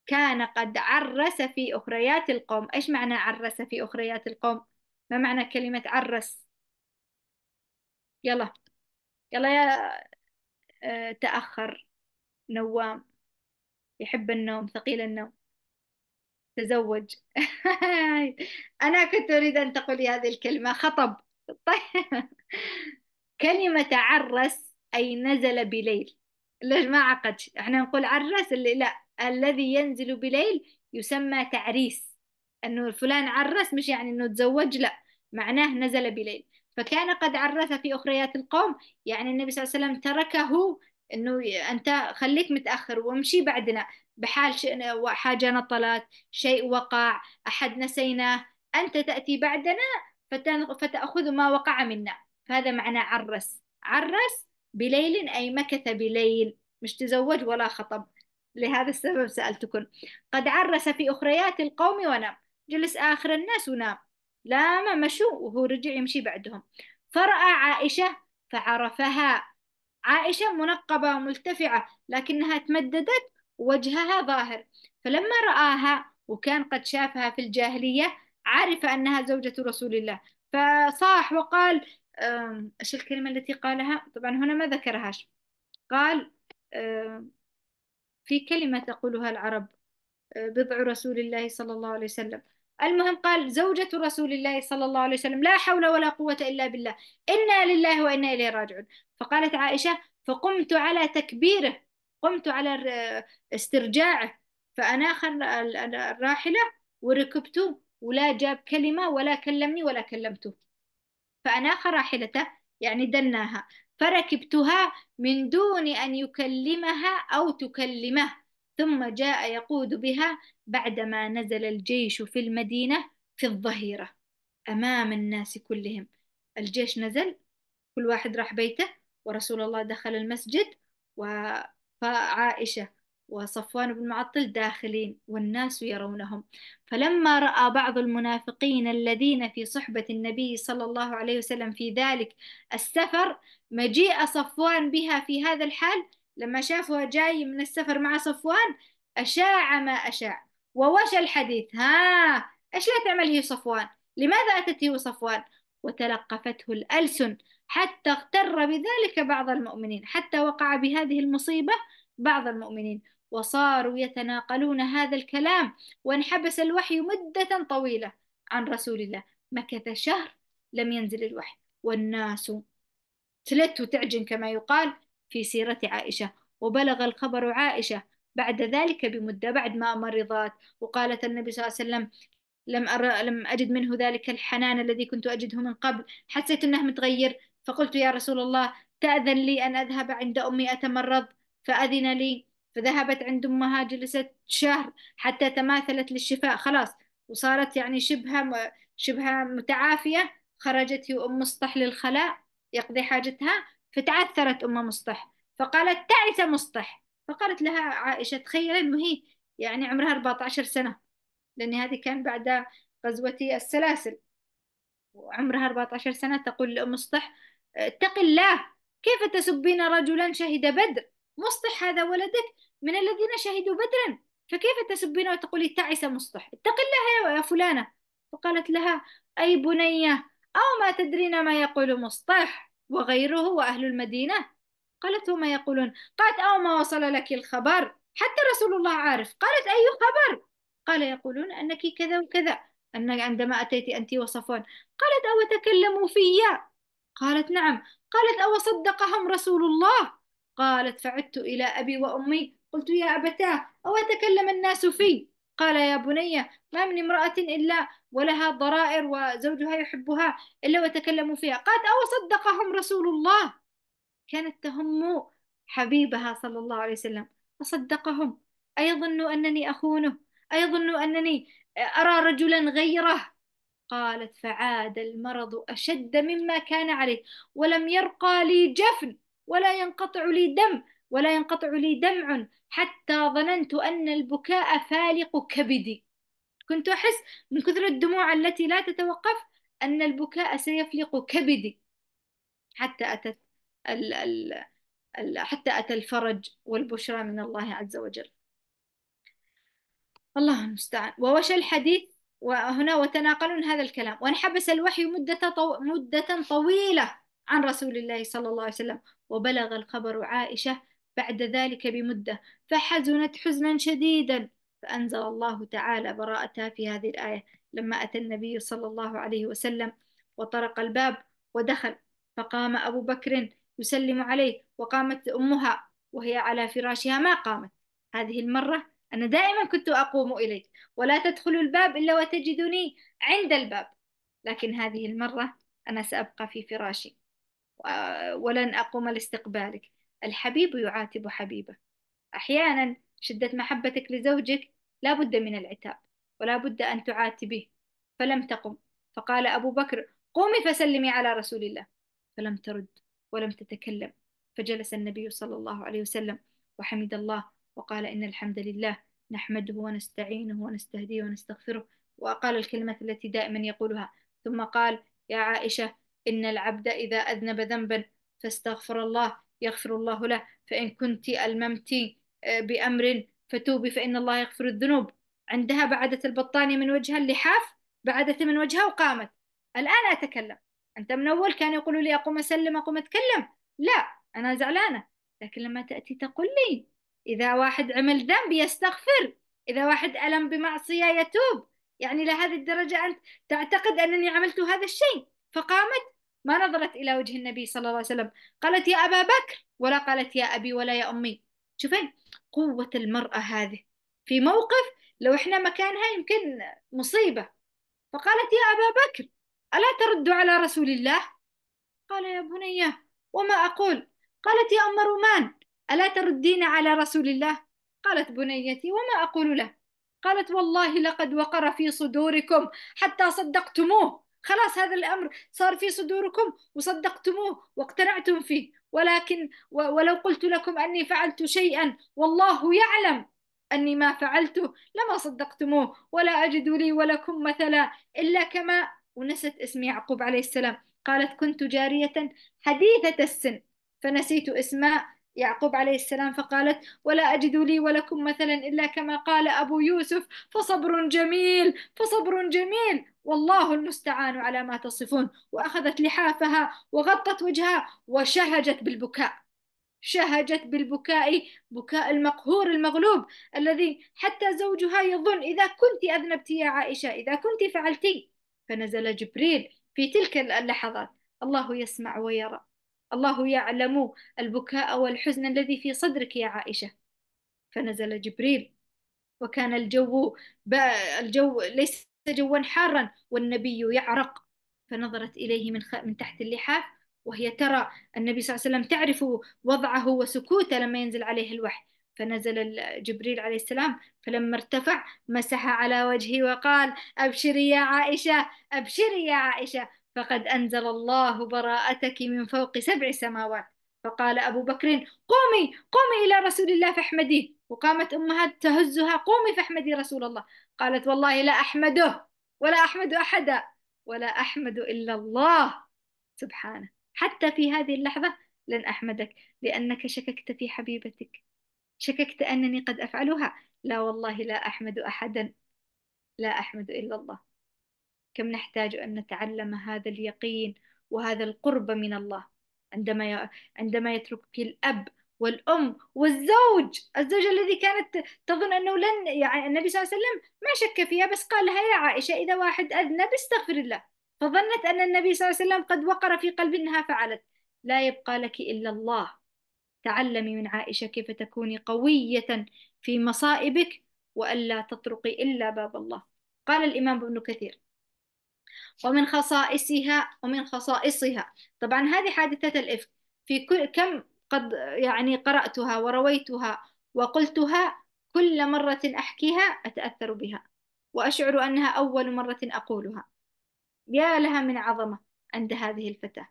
كان قد عرس في أخريات القوم إيش معنى عرس في أخريات القوم؟ ما معنى كلمة عرس؟ يلا يلا يا آه، تأخر نوام يحب النوم ثقيل النوم تزوج *laughs* أنا كنت أريد أن تقولي هذه الكلمة خطب طيب كلمة عرس أي نزل بليل ليش ما عقدش احنا نقول عرس اللي لا الذي ينزل بليل يسمى تعريس انه فلان عرس مش يعني انه تزوج لا معناه نزل بليل فكان قد عرس في اخريات القوم يعني النبي صلى الله عليه وسلم تركه انه انت خليك متاخر وامشي بعدنا بحال شيء حاجة نطلت شيء وقع أحد نسيناه أنت تأتي بعدنا فتأخذ ما وقع منا فهذا معنى عرس عرس بليل أي مكث بليل مش تزوج ولا خطب لهذا السبب سألتكم قد عرس في أخريات القوم ونام جلس آخر الناس ونام لا ما مشوا وهو رجع يمشي بعدهم فرأى عائشة فعرفها عائشة منقبة ملتفعة لكنها تمددت وجهها ظاهر فلما رآها وكان قد شافها في الجاهلية عرف أنها زوجة رسول الله فصاح وقال ايش الكلمة التي قالها طبعا هنا ما ذكرهاش قال في كلمة تقولها العرب آه، بضع رسول الله صلى الله عليه وسلم المهم قال زوجة رسول الله صلى الله عليه وسلم لا حول ولا قوة إلا بالله إنا لله وإنا إليه راجعون فقالت عائشة فقمت على تكبيره قمت على استرجاعه فأناخ الراحلة وركبته ولا جاب كلمة ولا كلمني ولا كلمته فأناخ راحلته يعني دناها فركبتها من دون أن يكلمها أو تكلمه ثم جاء يقود بها بعدما نزل الجيش في المدينة في الظهيرة أمام الناس كلهم الجيش نزل كل واحد راح بيته ورسول الله دخل المسجد و فعائشة وصفوان بن معطل داخلين والناس يرونهم فلما راى بعض المنافقين الذين في صحبه النبي صلى الله عليه وسلم في ذلك السفر مجيء صفوان بها في هذا الحال لما شافها جاي من السفر مع صفوان اشاع ما اشاع ووشى الحديث ها ايش لا تعمل هي صفوان لماذا اتت هي صفوان وتلقفته الالسن حتى اغتر بذلك بعض المؤمنين حتى وقع بهذه المصيبة بعض المؤمنين وصاروا يتناقلون هذا الكلام وانحبس الوحي مدة طويلة عن رسول الله مكث شهر لم ينزل الوحي والناس تلت وتعجن كما يقال في سيرة عائشة وبلغ الخبر عائشة بعد ذلك بمدة بعد ما مرضت وقالت النبي صلى الله عليه وسلم لم أرى لم أجد منه ذلك الحنان الذي كنت أجده من قبل حسيت أنه متغير فقلت يا رسول الله تأذن لي أن أذهب عند أمي أتمرض فأذن لي فذهبت عند أمها جلست شهر حتى تماثلت للشفاء خلاص وصارت يعني شبه شبه متعافية خرجت هي أم مصطح للخلاء يقضي حاجتها فتعثرت أم مصطح فقالت تعس مصطح فقالت لها عائشة تخيل أنه هي يعني عمرها 14 سنة لأن هذه كان بعد غزوة السلاسل وعمرها 14 سنة تقول لأم مصطح اتق الله كيف تسبين رجلا شهد بدر مصطح هذا ولدك من الذين شهدوا بدرا فكيف تسبين وتقولي تعس مصطح اتق الله يا فلانة فقالت لها أي بنية أو ما تدرين ما يقول مصطح وغيره وأهل المدينة قالت وما يقولون قالت أو ما وصل لك الخبر حتى رسول الله عارف قالت أي خبر قال يقولون أنك كذا وكذا أن عندما أتيت أنت وصفوان قالت أو تكلموا فيا قالت نعم قالت أو صدقهم رسول الله قالت فعدت إلى أبي وأمي قلت يا أبتاه أو تكلم الناس في قال يا بني ما من امرأة إلا ولها ضرائر وزوجها يحبها إلا وتكلموا فيها قالت أو صدقهم رسول الله كانت تهم حبيبها صلى الله عليه وسلم أصدقهم أيظن أنني أخونه أيظن أنني أرى رجلا غيره قالت فعاد المرض أشد مما كان عليه ولم يرقى لي جفن ولا ينقطع لي دم ولا ينقطع لي دمع حتى ظننت أن البكاء فالق كبدي كنت أحس من كثر الدموع التي لا تتوقف أن البكاء سيفلق كبدي حتى أتت ال ال ال حتى أتى الفرج والبشرى من الله عز وجل الله المستعان ووشى الحديث وهنا وتناقلون هذا الكلام وانحبس الوحي مدة, طو... مدة طويلة عن رسول الله صلى الله عليه وسلم وبلغ الخبر عائشة بعد ذلك بمدة فحزنت حزنا شديدا فأنزل الله تعالى براءتها في هذه الآية لما أتى النبي صلى الله عليه وسلم وطرق الباب ودخل فقام أبو بكر يسلم عليه وقامت أمها وهي على فراشها ما قامت هذه المرة أنا دائما كنت أقوم إليك ولا تدخل الباب إلا وتجدني عند الباب لكن هذه المرة أنا سأبقى في فراشي ولن أقوم لاستقبالك الحبيب يعاتب حبيبه أحيانا شدة محبتك لزوجك لا بد من العتاب ولا بد أن تعاتبه فلم تقم فقال أبو بكر قومي فسلمي على رسول الله فلم ترد ولم تتكلم فجلس النبي صلى الله عليه وسلم وحمد الله وقال إن الحمد لله نحمده ونستعينه ونستهديه ونستغفره وقال الكلمة التي دائما يقولها ثم قال يا عائشة إن العبد إذا أذنب ذنبا فاستغفر الله يغفر الله له فإن كنت ألممت آه، بأمر فتوبي فإن الله يغفر الذنوب عندها بعدت البطانية من وجهها اللحاف بعدت من وجهها وقامت الآن أتكلم أنت من أول كان يقولوا لي أقوم أسلم أقوم أتكلم لا أنا زعلانة لكن لما تأتي تقول لي إذا واحد عمل ذنب يستغفر إذا واحد ألم بمعصية يتوب يعني لهذه الدرجة أنت تعتقد أنني عملت هذا الشيء فقامت ما نظرت إلى وجه النبي صلى الله عليه وسلم قالت يا أبا بكر ولا قالت يا أبي ولا يا أمي شوفين قوة المرأة هذه في موقف لو إحنا مكانها يمكن مصيبة فقالت يا أبا بكر ألا ترد على رسول الله قال يا بنية وما أقول قالت يا أم رومان ألا تردين على رسول الله؟ قالت بنيتي وما أقول له قالت والله لقد وقر في صدوركم حتى صدقتموه خلاص هذا الأمر صار في صدوركم وصدقتموه واقتنعتم فيه ولكن ولو قلت لكم أني فعلت شيئا والله يعلم أني ما فعلته لما صدقتموه ولا أجد لي ولكم مثلا إلا كما ونست اسم يعقوب عليه السلام قالت كنت جارية حديثة السن فنسيت اسماء يعقوب عليه السلام فقالت ولا أجد لي ولكم مثلا إلا كما قال أبو يوسف فصبر جميل فصبر جميل والله المستعان على ما تصفون وأخذت لحافها وغطت وجهها وشهجت بالبكاء شهجت بالبكاء بكاء المقهور المغلوب الذي حتى زوجها يظن إذا كنت أذنبت يا عائشة إذا كنت فعلتي فنزل جبريل في تلك اللحظات الله يسمع ويرى الله يعلم البكاء والحزن الذي في صدرك يا عائشة فنزل جبريل وكان الجو الجو ليس جوا حارا والنبي يعرق فنظرت إليه من, خ... من تحت اللحاف وهي ترى النبي صلى الله عليه وسلم تعرف وضعه وسكوته لما ينزل عليه الوحي فنزل جبريل عليه السلام فلما ارتفع مسح على وجهه وقال أبشري يا عائشة أبشري يا عائشة فقد أنزل الله براءتك من فوق سبع سماوات فقال أبو بكر قومي قومي إلى رسول الله فاحمديه وقامت أمها تهزها قومي فاحمدي رسول الله قالت والله لا أحمده ولا أحمد أحدا ولا أحمد إلا الله سبحانه حتى في هذه اللحظة لن أحمدك لأنك شككت في حبيبتك شككت أنني قد أفعلها لا والله لا أحمد أحدا لا أحمد إلا الله كم نحتاج أن نتعلم هذا اليقين وهذا القرب من الله عندما عندما يتركك الأب والأم والزوج الزوجة الذي كانت تظن أنه لن يعني النبي صلى الله عليه وسلم ما شك فيها بس قال لها يا عائشة إذا واحد أذنب استغفر الله فظنت أن النبي صلى الله عليه وسلم قد وقر في قلب أنها فعلت لا يبقى لك إلا الله تعلمي من عائشة كيف تكوني قوية في مصائبك وألا تطرقي إلا باب الله قال الإمام ابن كثير ومن خصائصها ومن خصائصها طبعا هذه حادثة الإفك في كل كم قد يعني قرأتها ورويتها وقلتها كل مرة أحكيها أتأثر بها وأشعر أنها أول مرة أقولها يا لها من عظمة عند هذه الفتاة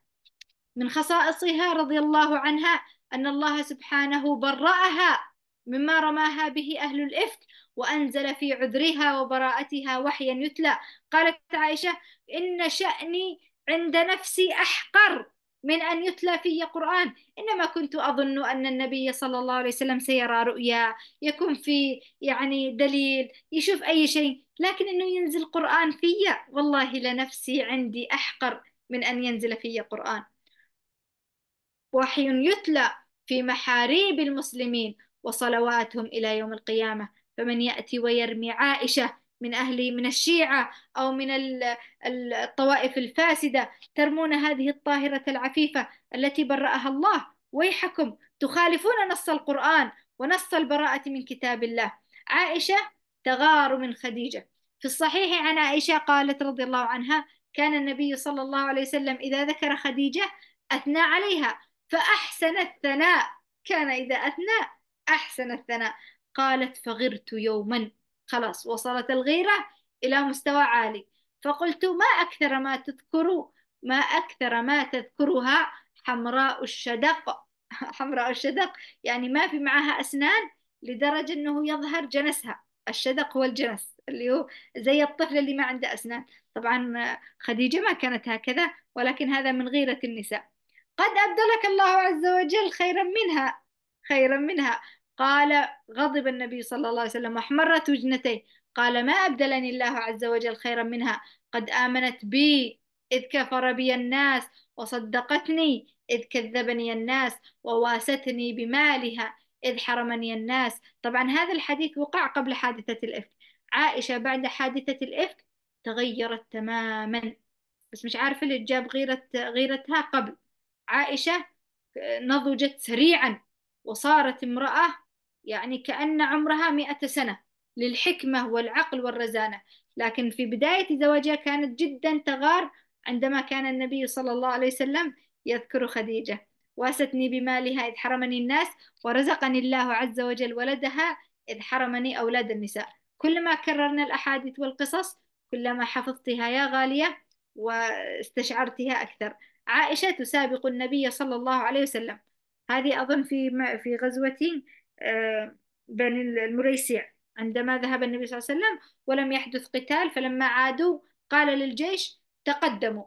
من خصائصها رضي الله عنها أن الله سبحانه برأها مما رماها به أهل الإفك وأنزل في عذرها وبراءتها وحيا يتلى قالت عائشة إن شأني عند نفسي أحقر من أن يتلى في قرآن إنما كنت أظن أن النبي صلى الله عليه وسلم سيرى رؤيا يكون في يعني دليل يشوف أي شيء لكن أنه ينزل قرآن في والله لنفسي عندي أحقر من أن ينزل في قرآن وحي يتلى في محاريب المسلمين وصلواتهم إلى يوم القيامة فمن يأتي ويرمي عائشة من أهل من الشيعة أو من الطوائف الفاسدة ترمون هذه الطاهرة العفيفة التي برأها الله ويحكم تخالفون نص القرآن ونص البراءة من كتاب الله عائشة تغار من خديجة في الصحيح عن عائشة قالت رضي الله عنها كان النبي صلى الله عليه وسلم إذا ذكر خديجة أثنى عليها فأحسن الثناء كان إذا أثنى أحسن الثناء قالت فغرت يوما خلاص وصلت الغيرة إلى مستوى عالي فقلت ما أكثر ما تذكر ما أكثر ما تذكرها حمراء الشدق *laughs* حمراء الشدق يعني ما في معها أسنان لدرجة أنه يظهر جنسها الشدق هو الجنس اللي هو زي الطفل اللي ما عنده أسنان طبعا خديجة ما كانت هكذا ولكن هذا من غيرة النساء قد أبدلك الله عز وجل خيرا منها خيرا منها قال غضب النبي صلى الله عليه وسلم واحمرت وجنتيه قال ما أبدلني الله عز وجل خيرا منها قد آمنت بي إذ كفر بي الناس وصدقتني إذ كذبني الناس وواستني بمالها إذ حرمني الناس طبعا هذا الحديث وقع قبل حادثة الإفك عائشة بعد حادثة الإفك تغيرت تماما بس مش عارفة اللي جاب غيرة غيرتها قبل عائشة آه، نضجت سريعا وصارت امرأة يعني كأن عمرها مئة سنة للحكمة والعقل والرزانة لكن في بداية زواجها كانت جدا تغار عندما كان النبي صلى الله عليه وسلم يذكر خديجة واستني بمالها إذ حرمني الناس ورزقني الله عز وجل ولدها إذ حرمني أولاد النساء كلما كررنا الأحاديث والقصص كلما حفظتها يا غالية واستشعرتها أكثر عائشة تسابق النبي صلى الله عليه وسلم هذه أظن في في غزوة آه، بني المريسيع عندما ذهب النبي صلى الله عليه وسلم ولم يحدث قتال فلما عادوا قال للجيش تقدموا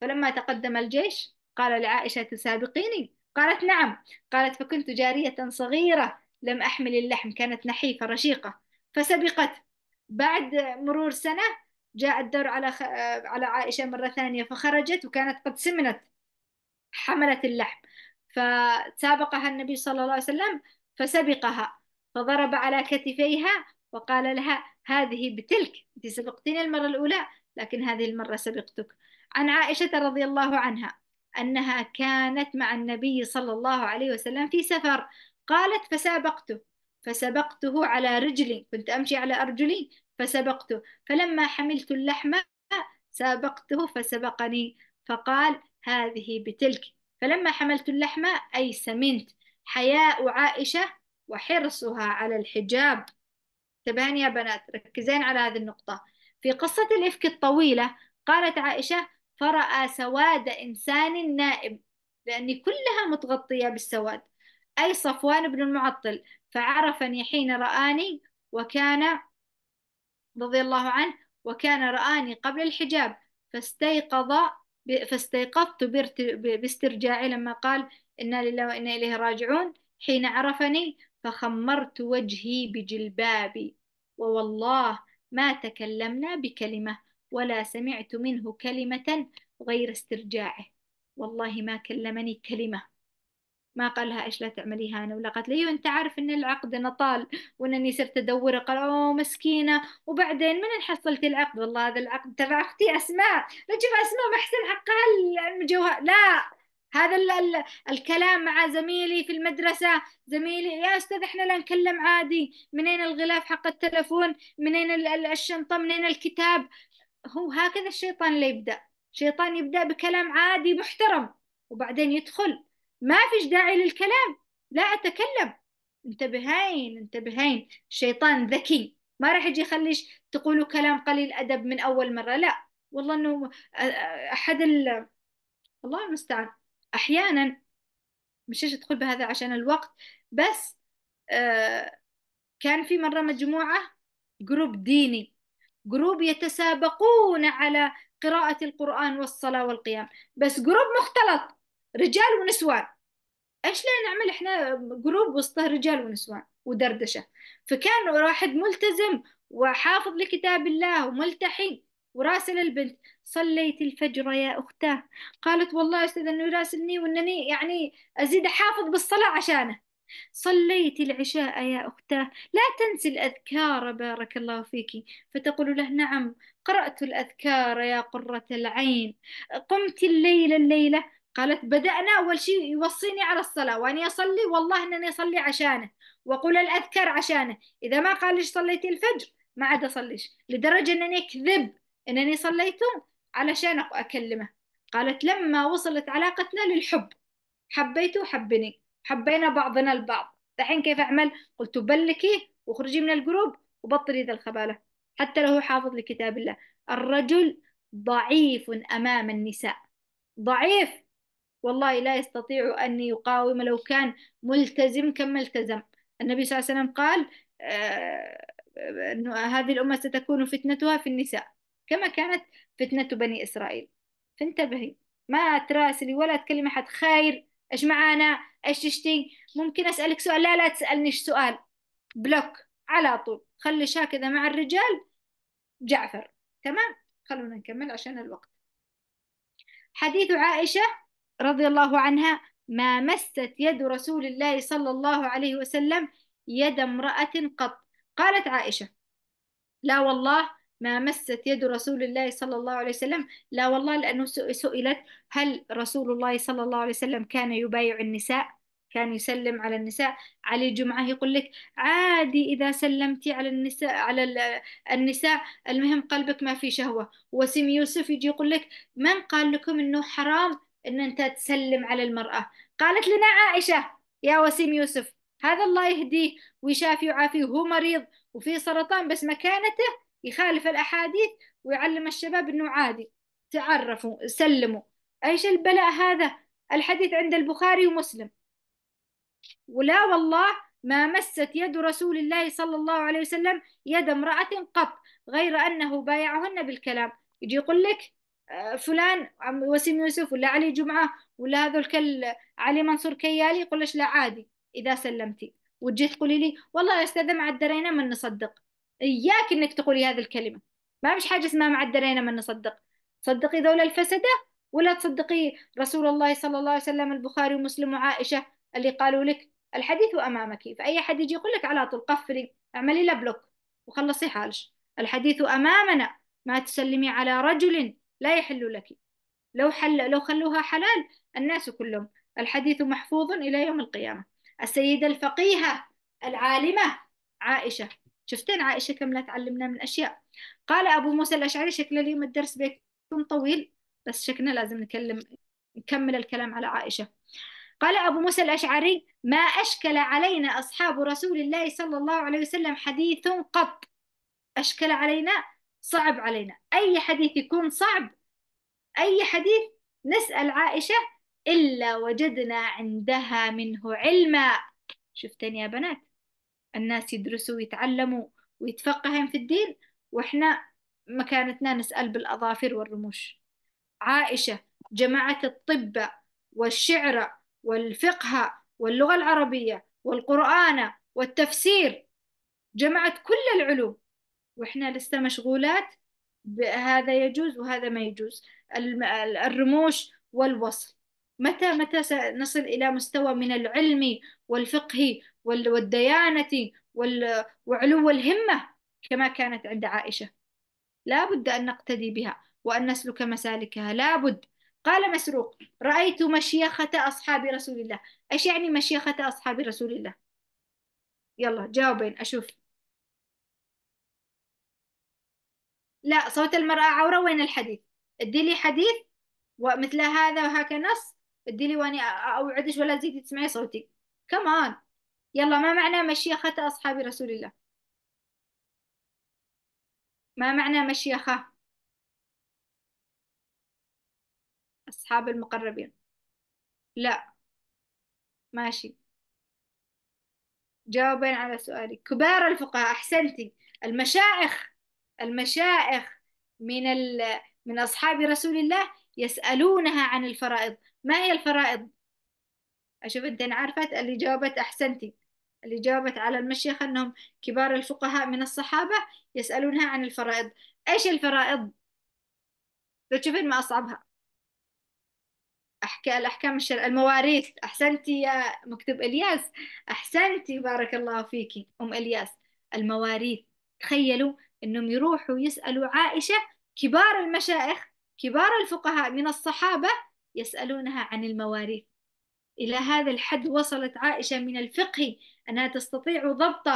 فلما تقدم الجيش قال لعائشة تسابقيني قالت نعم قالت فكنت جارية صغيرة لم أحمل اللحم كانت نحيفة رشيقة فسبقت بعد مرور سنة جاء الدور على خ... على عائشة مرة ثانية فخرجت وكانت قد سمنت حملت اللحم فسابقها النبي صلى الله عليه وسلم فسبقها فضرب على كتفيها وقال لها هذه بتلك انت سبقتني المرة الأولى لكن هذه المرة سبقتك عن عائشة رضي الله عنها أنها كانت مع النبي صلى الله عليه وسلم في سفر قالت فسابقته فسبقته على رجلي كنت أمشي على أرجلي فسبقته فلما حملت اللحم سابقته فسبقني فقال هذه بتلك فلما حملت اللحمة أي سمنت حياء عائشة وحرصها على الحجاب تبهن يا بنات ركزين على هذه النقطة في قصة الإفك الطويلة قالت عائشة فرأى سواد إنسان نائم لأني كلها متغطية بالسواد أي صفوان بن المعطل فعرفني حين رآني وكان رضي الله عنه وكان رآني قبل الحجاب فاستيقظ فاستيقظت باسترجاعي لما قال إنا لله وإنا إليه راجعون حين عرفني فخمرت وجهي بجلبابي ووالله ما تكلمنا بكلمة ولا سمعت منه كلمة غير استرجاعه والله ما كلمني كلمة ما قال لها ايش لا تعملي هانا ولا قالت لي ايوه انت عارف ان العقد نطال وانني صرت ادور قال اوه مسكينه وبعدين من حصلت العقد والله هذا العقد تبع اختي اسماء لا تشوف اسماء محسن حقها المجوهر لا هذا ال ال الكلام مع زميلي في المدرسة زميلي يا أستاذ إحنا لا نكلم عادي منين الغلاف حق التلفون منين ال الشنطة منين الكتاب هو هكذا الشيطان اللي يبدأ شيطان يبدأ بكلام عادي محترم وبعدين يدخل ما فيش داعي للكلام لا أتكلم انتبهين انتبهين الشيطان ذكي ما راح يجي يخليش تقولوا كلام قليل أدب من أول مرة لا والله أنه أحد ال... الله المستعان أحيانا مش ايش تقول بهذا عشان الوقت بس كان في مرة مجموعة جروب ديني جروب يتسابقون على قراءة القرآن والصلاة والقيام بس جروب مختلط رجال ونسوان ايش لا نعمل احنا جروب وسط رجال ونسوان ودردشه فكان واحد ملتزم وحافظ لكتاب الله وملتحي وراسل البنت صليت الفجر يا أختاه قالت والله أستاذ أنه يراسلني وأنني يعني أزيد أحافظ بالصلاة عشانه صليت العشاء يا أختاه لا تنسي الأذكار بارك الله فيك فتقول له نعم قرأت الأذكار يا قرة العين قمت الليل الليلة قالت بدأنا أول شيء يوصيني على الصلاة وأني أصلي والله أنني أصلي عشانه وأقول الأذكار عشانه إذا ما قال ليش صليتي الفجر ما عاد أصليش لدرجة أنني أكذب أنني صليته علشان أكلمه قالت لما وصلت علاقتنا للحب حبيته حبني حبينا بعضنا البعض دحين كيف أعمل قلت بلكي واخرجي من الجروب وبطلي ذا الخبالة حتى لو هو حافظ لكتاب الله الرجل ضعيف أمام النساء ضعيف والله لا يستطيع أن يقاوم لو كان ملتزم كما التزم النبي صلى الله عليه وسلم قال آه، أن هذه الأمة ستكون فتنتها في النساء كما كانت فتنة بني إسرائيل فانتبهي ما تراسلي ولا تكلمي حد خير ايش معانا ايش تشتي ممكن اسالك سؤال لا لا تسالنيش سؤال بلوك على طول خلي شاكذا مع الرجال جعفر تمام خلونا نكمل عشان الوقت حديث عائشة رضي الله عنها ما مست يد رسول الله صلى الله عليه وسلم يد امرأة قط قالت عائشة لا والله ما مست يد رسول الله صلى الله عليه وسلم لا والله لأنه سئلت هل رسول الله صلى الله عليه وسلم كان يبايع النساء كان يسلم على النساء علي جمعة يقول لك عادي إذا سلمتي على النساء على النساء المهم قلبك ما في شهوة وسيم يوسف يجي يقول لك من قال لكم إنه حرام ان انت تسلم على المراه قالت لنا عائشه يا وسيم يوسف هذا الله يهديه ويشافي ويعافيه وهو مريض وفي سرطان بس مكانته يخالف الاحاديث ويعلم الشباب انه عادي تعرفوا سلموا ايش البلاء هذا الحديث عند البخاري ومسلم ولا والله ما مست يد رسول الله صلى الله عليه وسلم يد امرأة قط غير أنه بايعهن بالكلام يجي يقول لك آه، فلان وسيم يوسف ولا علي جمعة ولا هذول كل علي منصور كيالي يقول لا عادي إذا سلمتي وتجي تقولي لي والله يا أستاذة معدرينا من نصدق إياك إنك تقولي هذه الكلمة ما فيش حاجة اسمها معدرينا من نصدق صدقي ذولا الفسدة ولا تصدقي رسول الله صلى الله عليه وسلم البخاري ومسلم وعائشة اللي قالوا لك الحديث أمامك فأي حد يجي يقول لك على طول قفلي اعملي له بلوك وخلصي حالش الحديث أمامنا ما تسلمي على رجل لا يحل لك لو حل لو خلوها حلال الناس كلهم الحديث محفوظ إلى يوم القيامة السيدة الفقيهة العالمة عائشة شفتين عائشة كم لا تعلمنا من أشياء قال أبو موسى الأشعري شكل اليوم الدرس بيكون طويل بس شكلنا لازم نكلم نكمل الكلام على عائشة قال أبو موسى الأشعري ما أشكل علينا أصحاب رسول الله صلى الله عليه وسلم حديث قط أشكل علينا صعب علينا أي حديث يكون صعب أي حديث نسأل عائشة إلا وجدنا عندها منه علما شفتن يا بنات الناس يدرسوا ويتعلموا ويتفقهن في الدين وإحنا مكانتنا نسأل بالأظافر والرموش عائشة جمعت الطب والشعر والفقه واللغة العربية والقرآن والتفسير جمعت كل العلوم واحنا لسه مشغولات هذا يجوز وهذا ما يجوز الرموش والوصل متى متى سنصل إلى مستوى من العلم والفقه والديانة وعلو الهمة كما كانت عند عائشة لا بد أن نقتدي بها وأن نسلك مسالكها لا بد قال مسروق رأيت مشيخة أصحاب رسول الله إيش يعني مشيخة أصحاب رسول الله يلا جاوبين أشوف لا صوت المرأة عورة وين الحديث ادي لي حديث ومثل هذا وهكا نص ادي لي واني اوعدك ولا تزيدي تسمعي صوتي كمان يلا ما معنى مشيخة أصحاب رسول الله ما معنى مشيخة أصحاب المقربين لا ماشي جاوبين على سؤالي كبار الفقهاء أحسنتي المشائخ المشائخ من من أصحاب رسول الله يسألونها عن الفرائض ما هي الفرائض أشوف أنت عرفت اللي جاوبت أحسنتي اللي جاوبت على المشيخ أنهم كبار الفقهاء من الصحابة يسألونها عن الفرائض إيش الفرائض لو تشوفين ما أصعبها أحكى الأحكام الشرعية المواريث أحسنتي يا مكتب إلياس أحسنتي بارك الله فيكي أم إلياس المواريث تخيلوا انهم يروحوا يسالوا عائشه كبار المشايخ كبار الفقهاء من الصحابه يسالونها عن المواريث الى هذا الحد وصلت عائشه من الفقه أنها تستطيع ضبط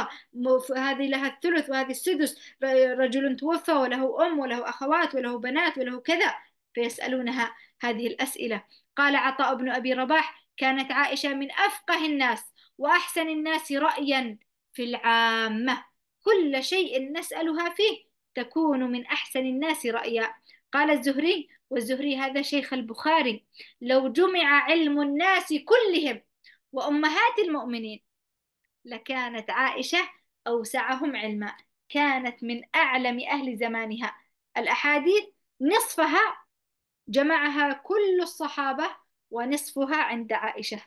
هذه لها الثلث وهذه السدس رجل توفى وله أم وله أخوات وله بنات وله كذا فيسألونها هذه الأسئلة قال عطاء بن أبي رباح كانت عائشة من أفقه الناس وأحسن الناس رأيا في العامة كل شيء نسألها فيه تكون من أحسن الناس رأيا قال الزهري والزهري هذا شيخ البخاري لو جمع علم الناس كلهم وأمهات المؤمنين لكانت عائشة أوسعهم علما كانت من أعلم أهل زمانها الأحاديث نصفها جمعها كل الصحابة ونصفها عند عائشة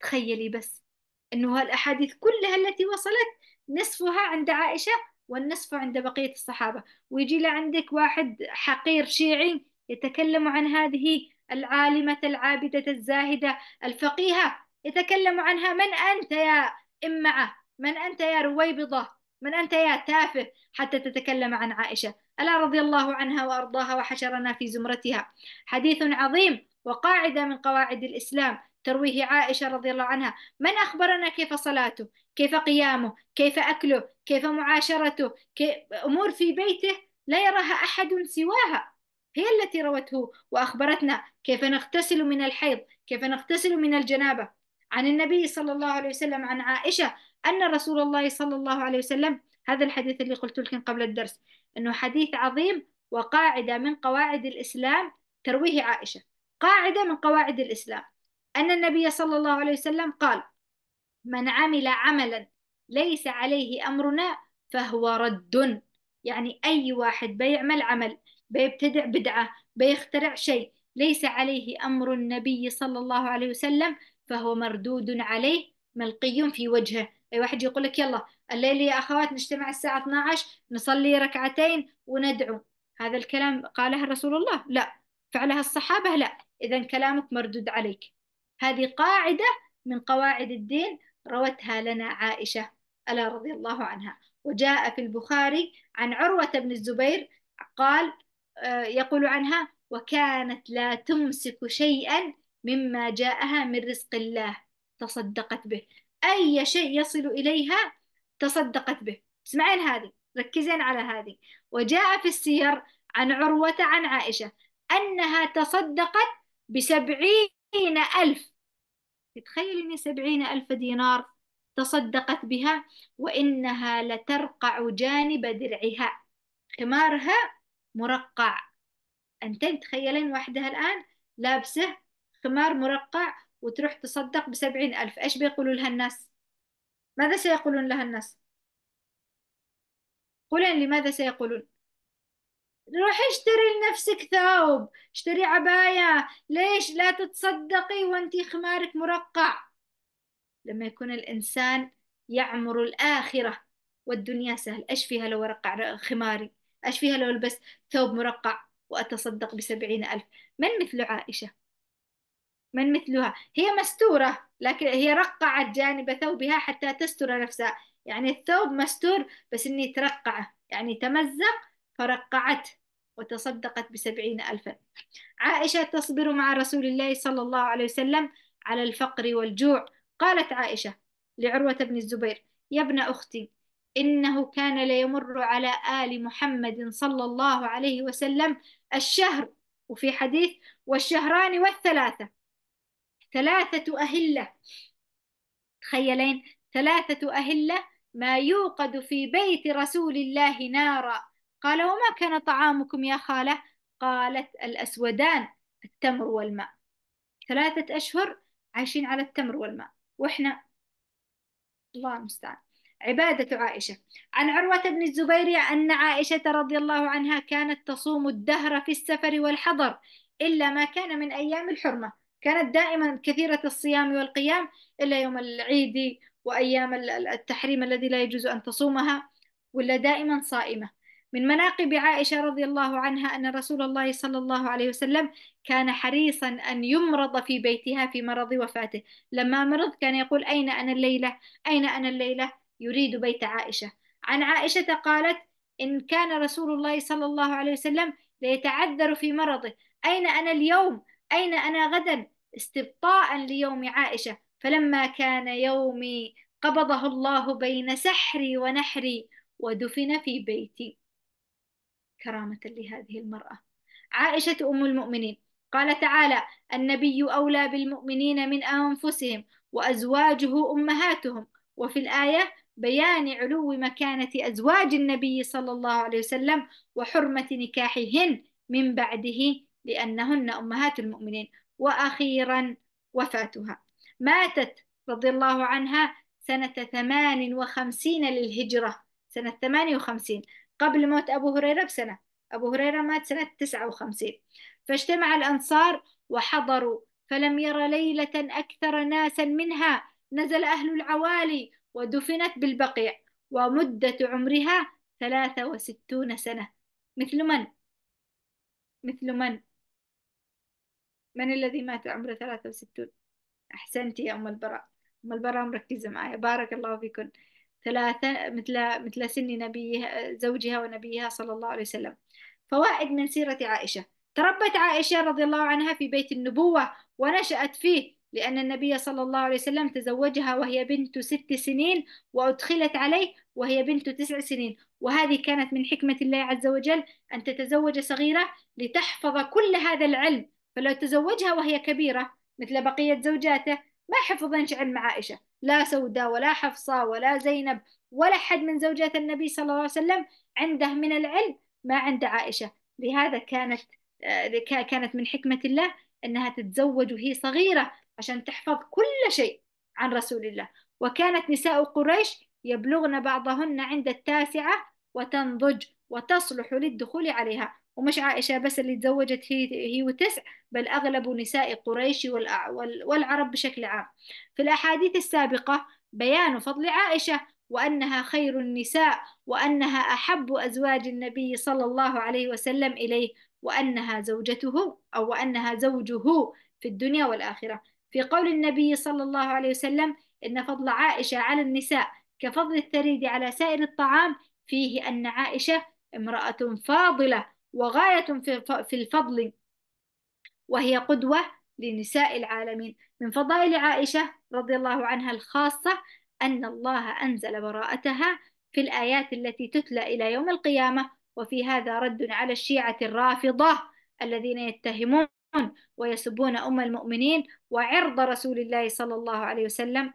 تخيلي بس أنه الأحاديث كلها التي وصلت نصفها عند عائشة والنصف عند بقية الصحابة ويجي لعندك واحد حقير شيعي يتكلم عن هذه العالمة العابدة الزاهدة الفقيهة يتكلم عنها من أنت يا إمعة من أنت يا رويبضة من أنت يا تافه حتى تتكلم عن عائشة ألا رضي الله عنها وأرضاها وحشرنا في زمرتها حديث عظيم وقاعدة من قواعد الإسلام ترويه عائشة رضي الله عنها من أخبرنا كيف صلاته كيف قيامه كيف أكله كيف معاشرته كيف أمور في بيته لا يراها أحد سواها هي التي روته وأخبرتنا كيف نغتسل من الحيض كيف نغتسل من الجنابة عن النبي صلى الله عليه وسلم عن عائشة أن رسول الله صلى الله عليه وسلم هذا الحديث اللي قلت لكم قبل الدرس أنه حديث عظيم وقاعدة من قواعد الإسلام ترويه عائشة قاعدة من قواعد الإسلام أن النبي صلى الله عليه وسلم قال من عمل عملا ليس عليه أمرنا فهو رد يعني أي واحد بيعمل عمل بيبتدع بدعة بيخترع شيء ليس عليه أمر النبي صلى الله عليه وسلم فهو مردود عليه ملقي في وجهه أي واحد يقول لك يلا الليلة يا أخوات نجتمع الساعة 12 نصلي ركعتين وندعو هذا الكلام قاله رسول الله لا فعلها الصحابة لا إذا كلامك مردود عليك هذه قاعدة من قواعد الدين روتها لنا عائشة ألا رضي الله عنها وجاء في البخاري عن عروة بن الزبير قال آه، يقول عنها وكانت لا تمسك شيئا مما جاءها من رزق الله تصدقت به أي شيء يصل إليها تصدقت به اسمعين هذه ركزين على هذه وجاء في السير عن عروة عن عائشة أنها تصدقت بسبعين ألف تتخيل إن سبعين ألف دينار تصدقت بها وإنها لترقع جانب درعها خمارها مرقع أنت تخيلين وحدها الآن لابسه خمار مرقع وتروح تصدق بسبعين ألف إيش بيقولوا لها الناس ماذا سيقولون لها الناس قولين لماذا سيقولون روحي اشتري لنفسك ثوب اشتري عباية ليش لا تتصدقي وانتي خمارك مرقع لما يكون الإنسان يعمر الآخرة والدنيا سهل إيش فيها لو رقع خماري إيش فيها لو ألبس ثوب مرقع وأتصدق بسبعين ألف من مثل عائشة من مثلها هي مستورة لكن هي رقعت جانب ثوبها حتى تستر نفسها يعني الثوب مستور بس إني ترقعه يعني تمزق فرقعته وتصدقت بسبعين ألفا عائشة تصبر مع رسول الله صلى الله عليه وسلم على الفقر والجوع قالت عائشة لعروة بن الزبير يا ابن أختي إنه كان ليمر على آل محمد صلى الله عليه وسلم الشهر وفي حديث والشهران والثلاثة ثلاثة أهلة تخيلين ثلاثة أهلة ما يوقد في بيت رسول الله نارا قال وما كان طعامكم يا خالة قالت الأسودان التمر والماء ثلاثة أشهر عايشين على التمر والماء وإحنا الله المستعان عبادة عائشة عن عروة بن الزبير أن عائشة رضي الله عنها كانت تصوم الدهر في السفر والحضر إلا ما كان من أيام الحرمة كانت دائما كثيرة الصيام والقيام إلا يوم العيد وأيام التحريم الذي لا يجوز أن تصومها ولا دائما صائمة من مناقب عائشة رضي الله عنها أن رسول الله صلى الله عليه وسلم كان حريصا أن يمرض في بيتها في مرض وفاته لما مرض كان يقول أين أنا الليلة أين أنا الليلة يريد بيت عائشة عن عائشة قالت إن كان رسول الله صلى الله عليه وسلم ليتعذر في مرضه أين أنا اليوم أين أنا غدا استبطاء ليوم عائشة فلما كان يومي قبضه الله بين سحري ونحري ودفن في بيتي كرامة لهذه المرأة عائشة أم المؤمنين قال تعالى النبي أولى بالمؤمنين من أنفسهم وأزواجه أمهاتهم وفي الآية بيان علو مكانة أزواج النبي صلى الله عليه وسلم وحرمة نكاحهن من بعده لأنهن أمهات المؤمنين وأخيرا وفاتها ماتت رضي الله عنها سنة 58 للهجرة سنة 58 قبل موت أبو هريرة بسنة أبو هريرة مات سنة 59 فاجتمع الأنصار وحضروا فلم ير ليلة أكثر ناسا منها نزل أهل العوالي ودفنت بالبقيع ومدة عمرها 63 سنة مثل من؟ مثل من؟ من الذي مات عمره 63 أحسنتي يا أم البراء أم البراء مركزة معي بارك الله فيكم ثلاثة مثل مثل سن نبيها زوجها ونبيها صلى الله عليه وسلم فوائد من سيرة عائشة تربت عائشة رضي الله عنها في بيت النبوة ونشأت فيه لأن النبي صلى الله عليه وسلم تزوجها وهي بنت ست سنين وأدخلت عليه وهي بنت تسع سنين وهذه كانت من حكمة الله عز وجل أن تتزوج صغيرة لتحفظ كل هذا العلم فلو تزوجها وهي كبيرة مثل بقية زوجاته ما حفظنش علم عائشة لا سوداء ولا حفصة ولا زينب ولا حد من زوجات النبي صلى الله عليه وسلم عنده من العلم ما عند عائشة لهذا كانت آه، كانت من حكمة الله أنها تتزوج وهي صغيرة عشان تحفظ كل شيء عن رسول الله وكانت نساء قريش يبلغن بعضهن عند التاسعة وتنضج وتصلح للدخول عليها ومش عائشة بس اللي تزوجت هي, هي وتسع بل أغلب نساء قريش والعرب بشكل عام في الأحاديث السابقة بيان فضل عائشة وأنها خير النساء وأنها أحب أزواج النبي صلى الله عليه وسلم إليه وأنها زوجته أو وأنها زوجه في الدنيا والآخرة في قول النبي صلى الله عليه وسلم إن فضل عائشة على النساء كفضل الثريد على سائر الطعام فيه أن عائشة امرأة فاضلة وغاية في الفضل وهي قدوة لنساء العالمين من فضائل عائشة رضي الله عنها الخاصة أن الله أنزل براءتها في الآيات التي تتلى إلى يوم القيامة وفي هذا رد على الشيعة الرافضة الذين يتهمون ويسبون أم المؤمنين وعرض رسول الله صلى الله عليه وسلم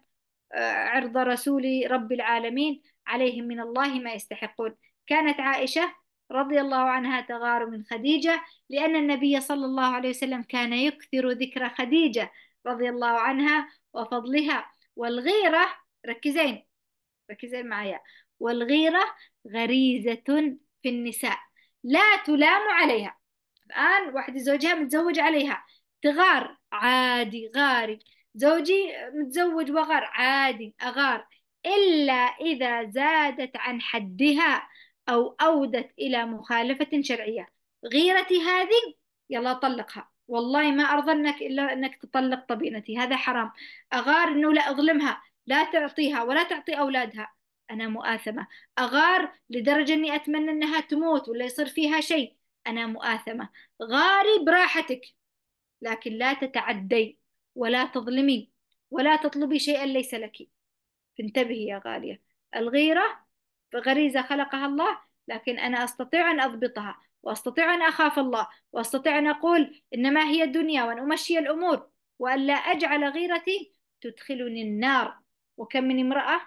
آه، عرض رسول رب العالمين عليهم من الله ما يستحقون كانت عائشة رضي الله عنها تغار من خديجة لأن النبي صلى الله عليه وسلم كان يكثر ذكر خديجة رضي الله عنها وفضلها والغيرة ركزين ركزين معايا والغيرة غريزة في النساء لا تلام عليها الآن واحد زوجها متزوج عليها تغار عادي غاري زوجي متزوج وغار عادي أغار إلا إذا زادت عن حدها أو أودت إلى مخالفة شرعية غيرتي هذه يلا طلقها والله ما أرضى أنك إلا أنك تطلق طبيبتي هذا حرام أغار أنه لا أظلمها لا تعطيها ولا تعطي أولادها أنا مؤاثمة أغار لدرجة أني أتمنى أنها تموت ولا يصير فيها شيء أنا مؤاثمة غاري براحتك لكن لا تتعدي ولا تظلمي ولا تطلبي شيئا ليس لك انتبهي يا غالية الغيرة غريزة خلقها الله لكن أنا أستطيع أن أضبطها وأستطيع أن أخاف الله وأستطيع أن أقول إنما هي الدنيا وأن أمشي الأمور وألا أجعل غيرتي تدخلني النار وكم من امرأة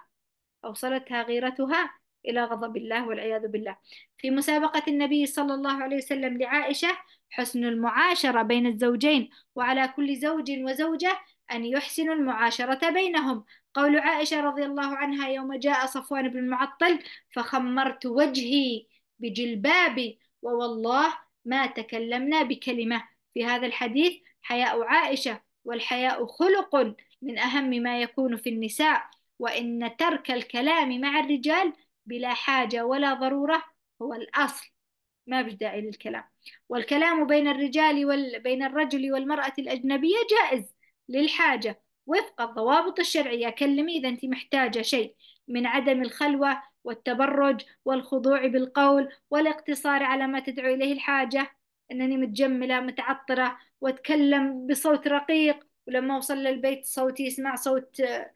أوصلتها غيرتها إلى غضب الله والعياذ بالله في مسابقة النبي صلى الله عليه وسلم لعائشة حسن المعاشرة بين الزوجين وعلى كل زوج وزوجة أن يحسنوا المعاشرة بينهم قول عائشة رضي الله عنها يوم جاء صفوان بن معطل فخمرت وجهي بجلبابي ووالله ما تكلمنا بكلمة في هذا الحديث حياء عائشة والحياء خلق من أهم ما يكون في النساء وإن ترك الكلام مع الرجال بلا حاجة ولا ضرورة هو الأصل ما فيش داعي للكلام والكلام بين الرجال وال... بين الرجل والمرأة الأجنبية جائز للحاجة وفق الضوابط الشرعية كلمي إذا أنت محتاجة شيء من عدم الخلوة والتبرج والخضوع بالقول والاقتصار على ما تدعو إليه الحاجة أنني متجملة متعطرة وأتكلم بصوت رقيق ولما أوصل للبيت صوتي يسمع صوت آه،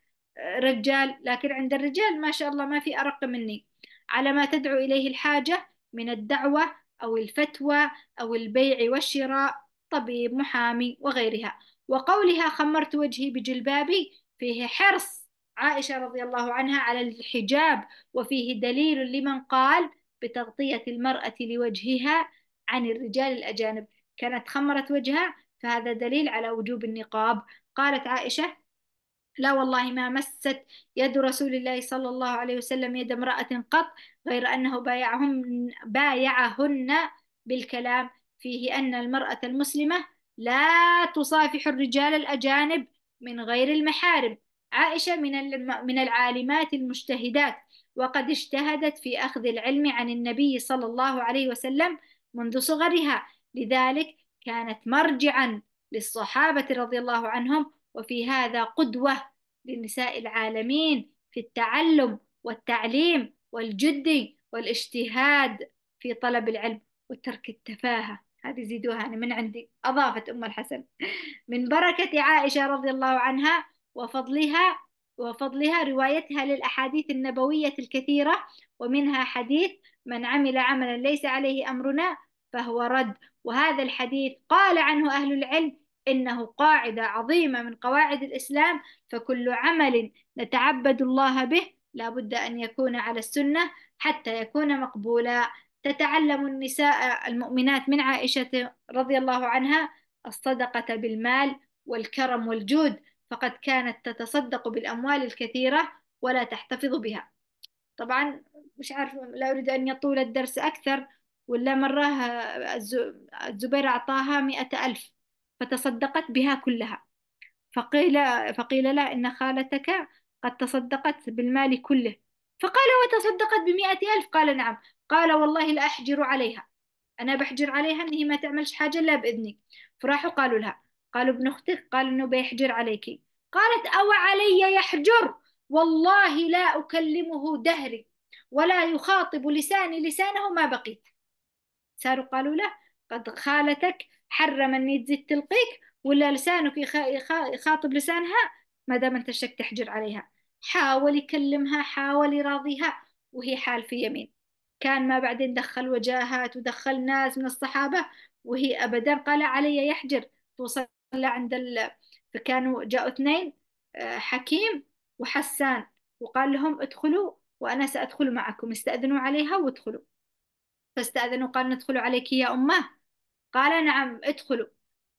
رجال لكن عند الرجال ما شاء الله ما في أرق مني على ما تدعو إليه الحاجة من الدعوة أو الفتوى أو البيع والشراء طبيب محامي وغيرها وقولها خمرت وجهي بجلبابي فيه حرص عائشة رضي الله عنها على الحجاب وفيه دليل لمن قال بتغطية المرأة لوجهها عن الرجال الأجانب كانت خمرت وجهها فهذا دليل على وجوب النقاب قالت عائشة لا والله ما مست يد رسول الله صلى الله عليه وسلم يد امرأة قط غير أنه بايعهم بايعهن بالكلام فيه أن المرأة المسلمة لا تصافح الرجال الأجانب من غير المحارم عائشة من من العالمات المجتهدات وقد اجتهدت في أخذ العلم عن النبي صلى الله عليه وسلم منذ صغرها لذلك كانت مرجعا للصحابة رضي الله عنهم وفي هذا قدوة لنساء العالمين في التعلم والتعليم والجد والاجتهاد في طلب العلم وترك التفاهة هذه زيدوها أنا من عندي أضافت أم الحسن من بركة عائشة رضي الله عنها وفضلها وفضلها روايتها للأحاديث النبوية الكثيرة ومنها حديث من عمل عملا ليس عليه أمرنا فهو رد وهذا الحديث قال عنه أهل العلم إنه قاعدة عظيمة من قواعد الإسلام فكل عمل نتعبد الله به لابد أن يكون على السنة حتى يكون مقبولا تتعلم النساء المؤمنات من عائشة رضي الله عنها الصدقة بالمال والكرم والجود فقد كانت تتصدق بالأموال الكثيرة ولا تحتفظ بها طبعا مش عارف لا أريد أن يطول الدرس أكثر ولا مرة الزبير أعطاها مئة ألف فتصدقت بها كلها فقيل, فقيل لها إن خالتك قد تصدقت بالمال كله فقال وتصدقت بمئة ألف قال نعم قال والله لا أحجر عليها أنا بحجر عليها أنه ما تعملش حاجة إلا بإذني فراحوا قالوا لها قالوا ابن أختك قال أنه بيحجر عليك قالت أو علي يحجر والله لا أكلمه دهري ولا يخاطب لساني لسانه ما بقيت ساروا قالوا له قد خالتك حرم أني تزيد تلقيك ولا لسانك يخاطب لسانها ما دام أنت شك تحجر عليها حاول يكلمها حاول يراضيها وهي حال في يمين كان ما بعدين دخل وجاهات ودخل ناس من الصحابة وهي أبدا قال علي يحجر توصل عند ال... فكانوا جاءوا اثنين آه، حكيم وحسان وقال لهم ادخلوا وأنا سأدخل معكم استأذنوا عليها وادخلوا فاستأذنوا قال ندخل عليك يا أمه قال نعم ادخلوا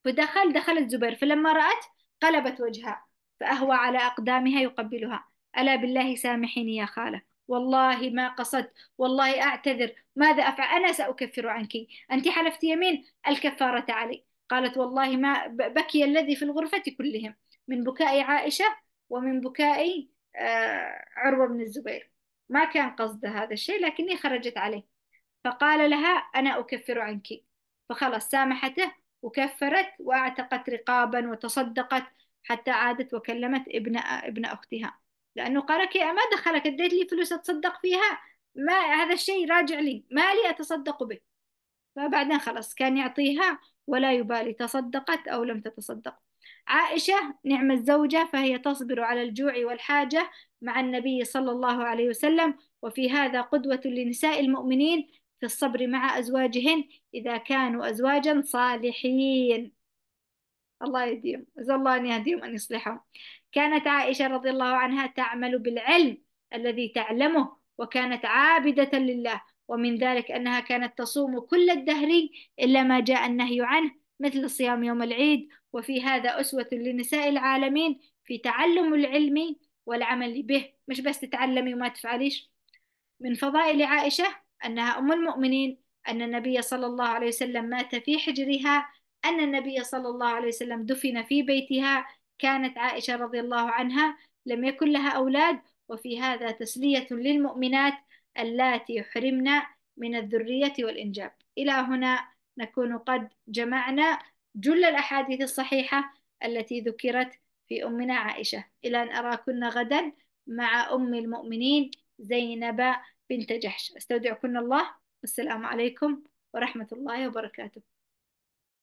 فدخل دخلت زبير فلما رأت قلبت وجهها فأهوى على أقدامها يقبلها ألا بالله سامحيني يا خالة والله ما قصدت والله أعتذر ماذا أفعل أنا سأكفر عنك أنت حلفت يمين الكفارة علي قالت والله ما بكي الذي في الغرفة كلهم من بكاء عائشة ومن بكاء آه، عروة بن الزبير ما كان قصد هذا الشيء لكني خرجت عليه فقال لها أنا أكفر عنك فخلص سامحته وكفرت واعتقت رقابا وتصدقت حتى عادت وكلمت ابن ابن أختها لأنه لك يا ما دخلك اديت لي فلوس أتصدق فيها ما هذا الشيء راجع لي مالي أتصدق به فبعدين خلاص كان يعطيها ولا يبالي تصدقت أو لم تتصدق عائشة نعم الزوجة فهي تصبر على الجوع والحاجة مع النبي صلى الله عليه وسلم وفي هذا قدوة لنساء المؤمنين في الصبر مع أزواجهن إذا كانوا أزواجا صالحين الله يهديهم أسأل الله أن يهديهم أن يصلحهم كانت عائشة رضي الله عنها تعمل بالعلم الذي تعلمه وكانت عابدة لله ومن ذلك أنها كانت تصوم كل الدهر إلا ما جاء النهي عنه مثل صيام يوم العيد وفي هذا أسوة لنساء العالمين في تعلم العلم والعمل به مش بس تتعلمي وما تفعليش من فضائل عائشة أنها أم المؤمنين أن النبي صلى الله عليه وسلم مات في حجرها أن النبي صلى الله عليه وسلم دفن في بيتها كانت عائشة رضي الله عنها لم يكن لها أولاد وفي هذا تسلية للمؤمنات اللاتي حرمنا من الذرية والإنجاب إلى هنا نكون قد جمعنا جل الأحاديث الصحيحة التي ذكرت في أمنا عائشة إلى أن أراكن غدا مع أم المؤمنين زينب بنت جحش أستودعكن الله والسلام عليكم ورحمة الله وبركاته